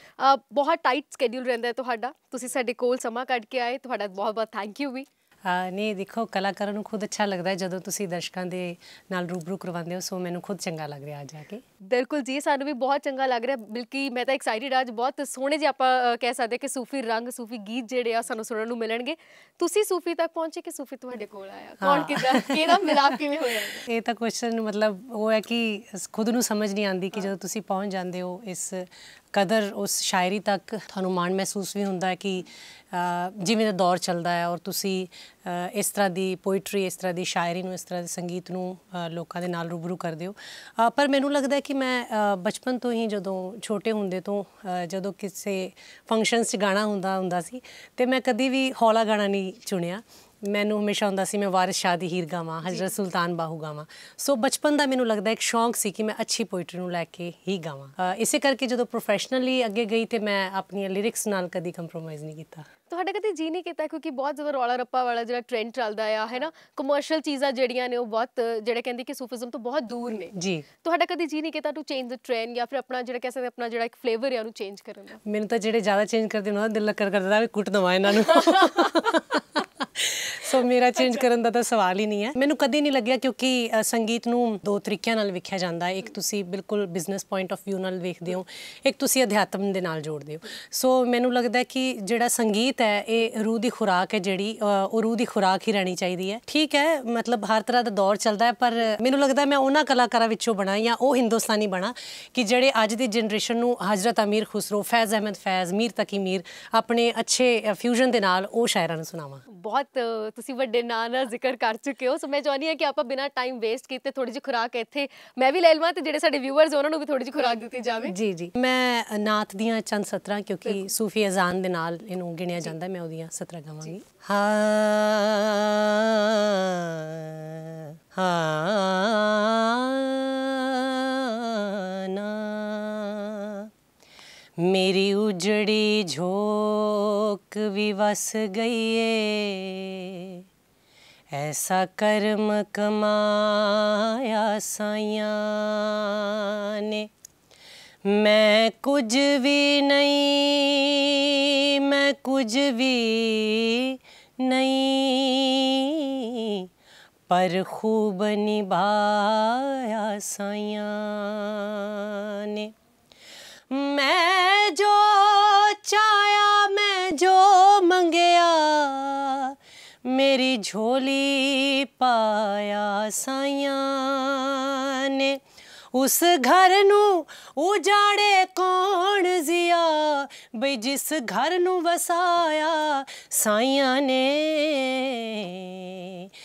ਬਹੁਤ ਟਾਈਟ ਸਕੇਡਿਊਲ ਰਹਿੰਦਾ ਹੈ ਤੁਹਾਡਾ ਤੁਸੀਂ ਸਾਡੇ ਕੋਲ ਸਮਾਂ ਕੱਢ ਕੇ ਆਏ ਤੁਹਾਡਾ ਬਹੁਤ ਬਹੁਤ ਥੈਂਕ ਯੂ ਵੀ ਨਹੀਂ ਦੇਖੋ ਕਲਾਕਾਰਾਂ ਨੂੰ ਖੁਦ ਅੱਛਾ ਲੱਗਦਾ ਹੈ ਜਦੋਂ ਤੁਸੀਂ ਦਰਸ਼ਕਾਂ ਦੇ ਨਾਲ ਰੂਬਰੂ ਕਰਵਾਉਂਦੇ ਹੋ ਸੋ ਮੈਨੂੰ ਖੁਦ ਚੰਗਾ ਲੱਗ ਰਿਹਾ ਆ ਜਾ ਕੇ ਬਿਲਕੁਲ ਜੀ ਸਾਨੂੰ ਵੀ ਬਹੁਤ ਚੰਗਾ ਲੱਗ ਰਿਹਾ ਬਲਕਿ ਮੈਂ ਤਾਂ ਐਕਸਾਈਟਿਡ ਅੱਜ ਬਹੁਤ ਸੋਹਣੇ ਜਿਹਾ ਆਪਾਂ ਕਹਿ ਸਕਦੇ ਕਿ ਸੂਫੀ ਰੰਗ ਸੂਫੀ ਗੀਤ ਜਿਹੜੇ ਆ ਸਾਨੂੰ ਸੁਣਨ ਨੂੰ ਮਿਲਣਗੇ ਤੁਸੀਂ ਸੂਫੀ ਤੱਕ ਪਹੁੰਚੇ ਕਿ ਸੂਫੀ ਤੁਹਾਡੇ ਕੋਲ ਆਇਆ ਕੌਣ ਕਿਦਾਂ ਕਿਹਦਾ ਮਿਲਾਪ ਕਿਵੇਂ ਹੋਇਆ ਇਹ ਤਾਂ ਕੁਐਸਚਨ ਮਤਲਬ ਉਹ ਹੈ ਕਿ ਖੁਦ ਨੂੰ ਸਮਝ ਨਹੀਂ ਆਉਂਦੀ ਕਿ ਜਦੋਂ ਤੁਸੀਂ ਪਹੁੰਚ ਜਾਂਦੇ ਹੋ ਇਸ ਕਦਰ ਉਸ ਸ਼ਾਇਰੀ ਤੱਕ ਤੁਹਾਨੂੰ ਮਾਣ ਮਹਿਸੂਸ ਵੀ ਹੁੰਦਾ ਹੈ ਕਿ ਜਿਵੇਂ ਦਾ ਦੌਰ ਚੱਲਦਾ ਹੈ ਔਰ ਤੁਸੀਂ ਇਸ ਤਰ੍ਹਾਂ ਦੀ ਪੋਇਟਰੀ ਇਸ ਤਰ੍ਹਾਂ ਦੀ ਸ਼ਾਇਰੀ ਨੂੰ ਇਸ ਤਰ੍ਹਾਂ ਦੇ ਸੰਗੀਤ ਨੂੰ ਲੋਕਾਂ ਦੇ ਨਾਲ ਰੂਬਰੂ ਕਰਦੇ ਹੋ ਪਰ ਮੈਨੂੰ ਲੱਗਦਾ ਹੈ ਕਿ ਮੈਂ ਬਚਪਨ ਤੋਂ ਹੀ ਜਦੋਂ ਛੋਟੇ ਹੁੰਦੇ ਤੋਂ ਜਦੋਂ ਕਿਸੇ ਫੰਕਸ਼ਨਸ 'ਚ ਗਾਣਾ ਹੁੰਦਾ ਹੁੰਦਾ ਸੀ ਤੇ ਮੈਂ ਕਦੀ ਵੀ ਹੌਲਾ ਗਾਣਾ ਨਹੀਂ ਚੁਣਿਆ ਮੈਨੂੰ ਹਮੇਸ਼ਾ ਹੁੰਦਾ ਸੀ ਮੈਂ ਵਾਰਿਸ ਸ਼ਾਹ ਦੀ ਹੀਰ ਗਾਵਾਂ ਹਜ਼ਰਤ ਸੁਲਤਾਨ ਬਾਹੂ ਗਾਵਾਂ ਸੋ ਬਚਪਨ ਦਾ ਮੈਨੂੰ ਲੱਗਦਾ ਇੱਕ ਸ਼ੌਂਕ ਸੀ ਕਿ ਮੈਂ ਅੱਛੀ ਪੋਇਟਰੀ ਨੂੰ ਲੈ ਕੇ ਹੀ ਗਾਵਾਂ ਇਸੇ ਕਰਕੇ ਜਦੋਂ ਪ੍ਰੋਫੈਸ਼ਨਲੀ ਅੱਗੇ ਗਈ ਤੇ ਮੈਂ ਆਪਣੀਆਂ ਲਿਰਿਕਸ ਨਾਲ ਕਦੀ ਕੰਪਰੋਮਾਈਜ਼ ਨਹੀਂ ਕੀਤਾ ਤੁਹਾਡੇ ਕਦੇ ਜੀ ਨਹੀਂ ਕੀਤਾ ਕਿਉਂਕਿ ਬਹੁਤ ਜ਼ਬਰ ਰੌਲਾ ਰੱਪਾ ਵਾਲਾ ਜਿਹੜਾ ਟ੍ਰੈਂਡ ਚੱਲਦਾ ਆ ਹੈ ਨਾ ਕਮਰਸ਼ੀਅਲ ਚੀਜ਼ਾਂ ਜਿਹੜੀਆਂ ਨੇ ਉਹ ਬਹੁਤ ਜਿਹੜੇ ਕਹਿੰਦੇ ਕਿ ਸੂਫੀਜ਼ਮ ਤੋਂ ਬਹੁਤ ਦੂਰ ਨੇ ਜੀ ਤੁਹਾਡਾ ਕਦੇ ਜੀ ਨਹੀਂ ਕੀਤਾ ਟੂ ਚੇਂਜ ਦ ਟ੍ਰੈਂਡ ਜਾਂ ਫਿਰ ਆਪਣਾ ਜਿਹੜਾ ਕਹਿ ਸਕਦੇ ਆਪਣਾ ਜਿਹੜਾ ਇੱਕ ਫਲੇਵਰ ਹੈ ਉਹਨੂੰ ਚੇਂਜ ਕਰਨ ਦਾ ਮੈਨੂੰ ਤਾਂ ਜਿਹੜੇ ਜ਼ਿਆਦਾ ਚੇਂਜ ਕਰਦੇ ਉਹਨਾਂ ਦਾ ਦਿਲ ਲੱਕਰ ਕਰਦਾ ਵੀ ਕੁੱਟ ਦਵਾ ਇਹਨਾਂ ਨੂੰ ਸੋ ਮੇਰਾ ਚੇਂਜ ਕਰਨ ਦਾ ਤਾਂ ਸਵਾਲ ਹੀ ਨਹੀਂ ਹੈ ਮੈਨੂੰ ਕਦੀ ਨਹੀਂ ਲੱਗਿਆ ਕਿਉਂਕਿ ਸੰਗੀਤ ਨੂੰ ਦੋ ਤਰੀਕਿਆਂ ਨਾਲ ਵਿਖਿਆ ਜਾਂਦਾ ਹੈ ਇੱਕ ਤੁਸੀਂ ਬਿਲਕੁਲ ਬਿਜ਼ਨਸ ਪੁਆਇੰਟ ਆਫ View ਨਾਲ ਵੇਖਦੇ ਹੋ ਇੱਕ ਤੁਸੀਂ ਅਧਿਆਤਮ ਦੇ ਨਾਲ ਜੋੜਦੇ ਹੋ ਸੋ ਮੈਨੂੰ ਲੱਗਦਾ ਕਿ ਜਿਹੜਾ ਸੰਗੀਤ ਹੈ ਇਹ ਰੂਹ ਦੀ ਖੁਰਾਕ ਹੈ ਜਿਹੜੀ ਉਹ ਰੂਹ ਦੀ ਖੁਰਾਕ ਹੀ ਰਹਿਣੀ ਚਾਹੀਦੀ ਹੈ ਠੀਕ ਹੈ ਮਤਲਬ ਹਰ ਤਰ੍ਹਾਂ ਦਾ ਦੌਰ ਚੱਲਦਾ ਹੈ ਪਰ ਮੈਨੂੰ ਲੱਗਦਾ ਮੈਂ ਉਹਨਾਂ ਕਲਾਕਾਰਾਂ ਵਿੱਚੋਂ ਬਣਾ ਜਾਂ ਉਹ ਹਿੰਦੁਸਤਾਨੀ ਬਣਾ ਕਿ ਜਿਹੜੇ ਅੱਜ ਦੀ ਜਨਰੇਸ਼ਨ ਨੂੰ ਹਜ਼ਰਤ ਅਮੀਰ ਖੁਸਰੋ ਫੈਜ਼ ਅਹਿਮਦ ਫੈਜ਼ ਮੀਰ ਤਕੀ ਮੀਰ ਆਪਣੇ ਅੱਛੇ ਫਿਊਜ਼ਨ ਦੇ ਨਾਲ ਉਹ ਸ਼ਾਇਰਾਂ ਨੂੰ ਸੁਣਾਵਾਂ ਬਹੁਤ ਬਹੁਤ ਤੁਸੀਂ ਵੱਡੇ ਨਾਂ ਦਾ ਜ਼ਿਕਰ ਕਰ ਚੁੱਕੇ ਹੋ ਸੋ ਮੈਂ ਚਾਹਨੀ ਹਾਂ ਕਿ ਆਪਾਂ ਬਿਨਾਂ ਟਾਈਮ ਵੇਸਟ ਕੀਤੇ ਥੋੜੀ ਜਿਹੀ ਖੁਰਾਕ ਇੱਥੇ ਮੈਂ ਵੀ ਲੈ ਲਵਾਂ ਤੇ ਜਿਹੜੇ ਸਾਡੇ ਵਿਊਅਰਸ ਉਹਨਾਂ ਨੂੰ ਵੀ ਥੋੜੀ ਜਿਹੀ ਖੁਰਾਕ ਦਿੱਤੀ ਜਾਵੇ ਜੀ ਜੀ ਮੈਂ ਨਾਤ ਦੀਆਂ ਚੰਦ ਸਤਰਾਂ ਕਿਉਂਕਿ ਸੂਫੀ ਅਜ਼ਾਨ ਦੇ ਨਾਲ ਇਹਨੂੰ ਗਿਣਿਆ ਜਾਂਦਾ ਮੈਂ ਉਹਦੀਆਂ ਸਤਰਾਂ ਗਾਵਾਂਗੀ ਹਾ ਹਾ ਨਾ ਮੇਰੀ ਉਜੜੀ ਝੋਕ ਵੀ ਵਸ ਗਈ ਏ ਐਸਾ ਕਰਮ ਕਮਾਇਆ ਸਾਇਆਂ ਨੇ ਮੈਂ ਕੁਝ ਵੀ ਨਹੀਂ ਮੈਂ ਕੁਝ ਵੀ ਨਹੀਂ ਪਰ ਖੂਬ ਨਿਭਾਇਆ ਸਾਇਆਂ ਨੇ ਮੈਂ ਜੋ ਚਾਇਆ ਮੈਂ ਜੋ ਮੰਗਿਆ ਮੇਰੀ ਝੋਲੀ ਪਾਇਆ ਸਾਈਆਂ ਨੇ ਉਸ ਘਰ ਨੂੰ ਉਜਾੜੇ ਕੌਣ ਜ਼ਿਆ ਬਈ ਜਿਸ ਘਰ ਨੂੰ ਵਸਾਇਆ ਸਾਈਆਂ ਨੇ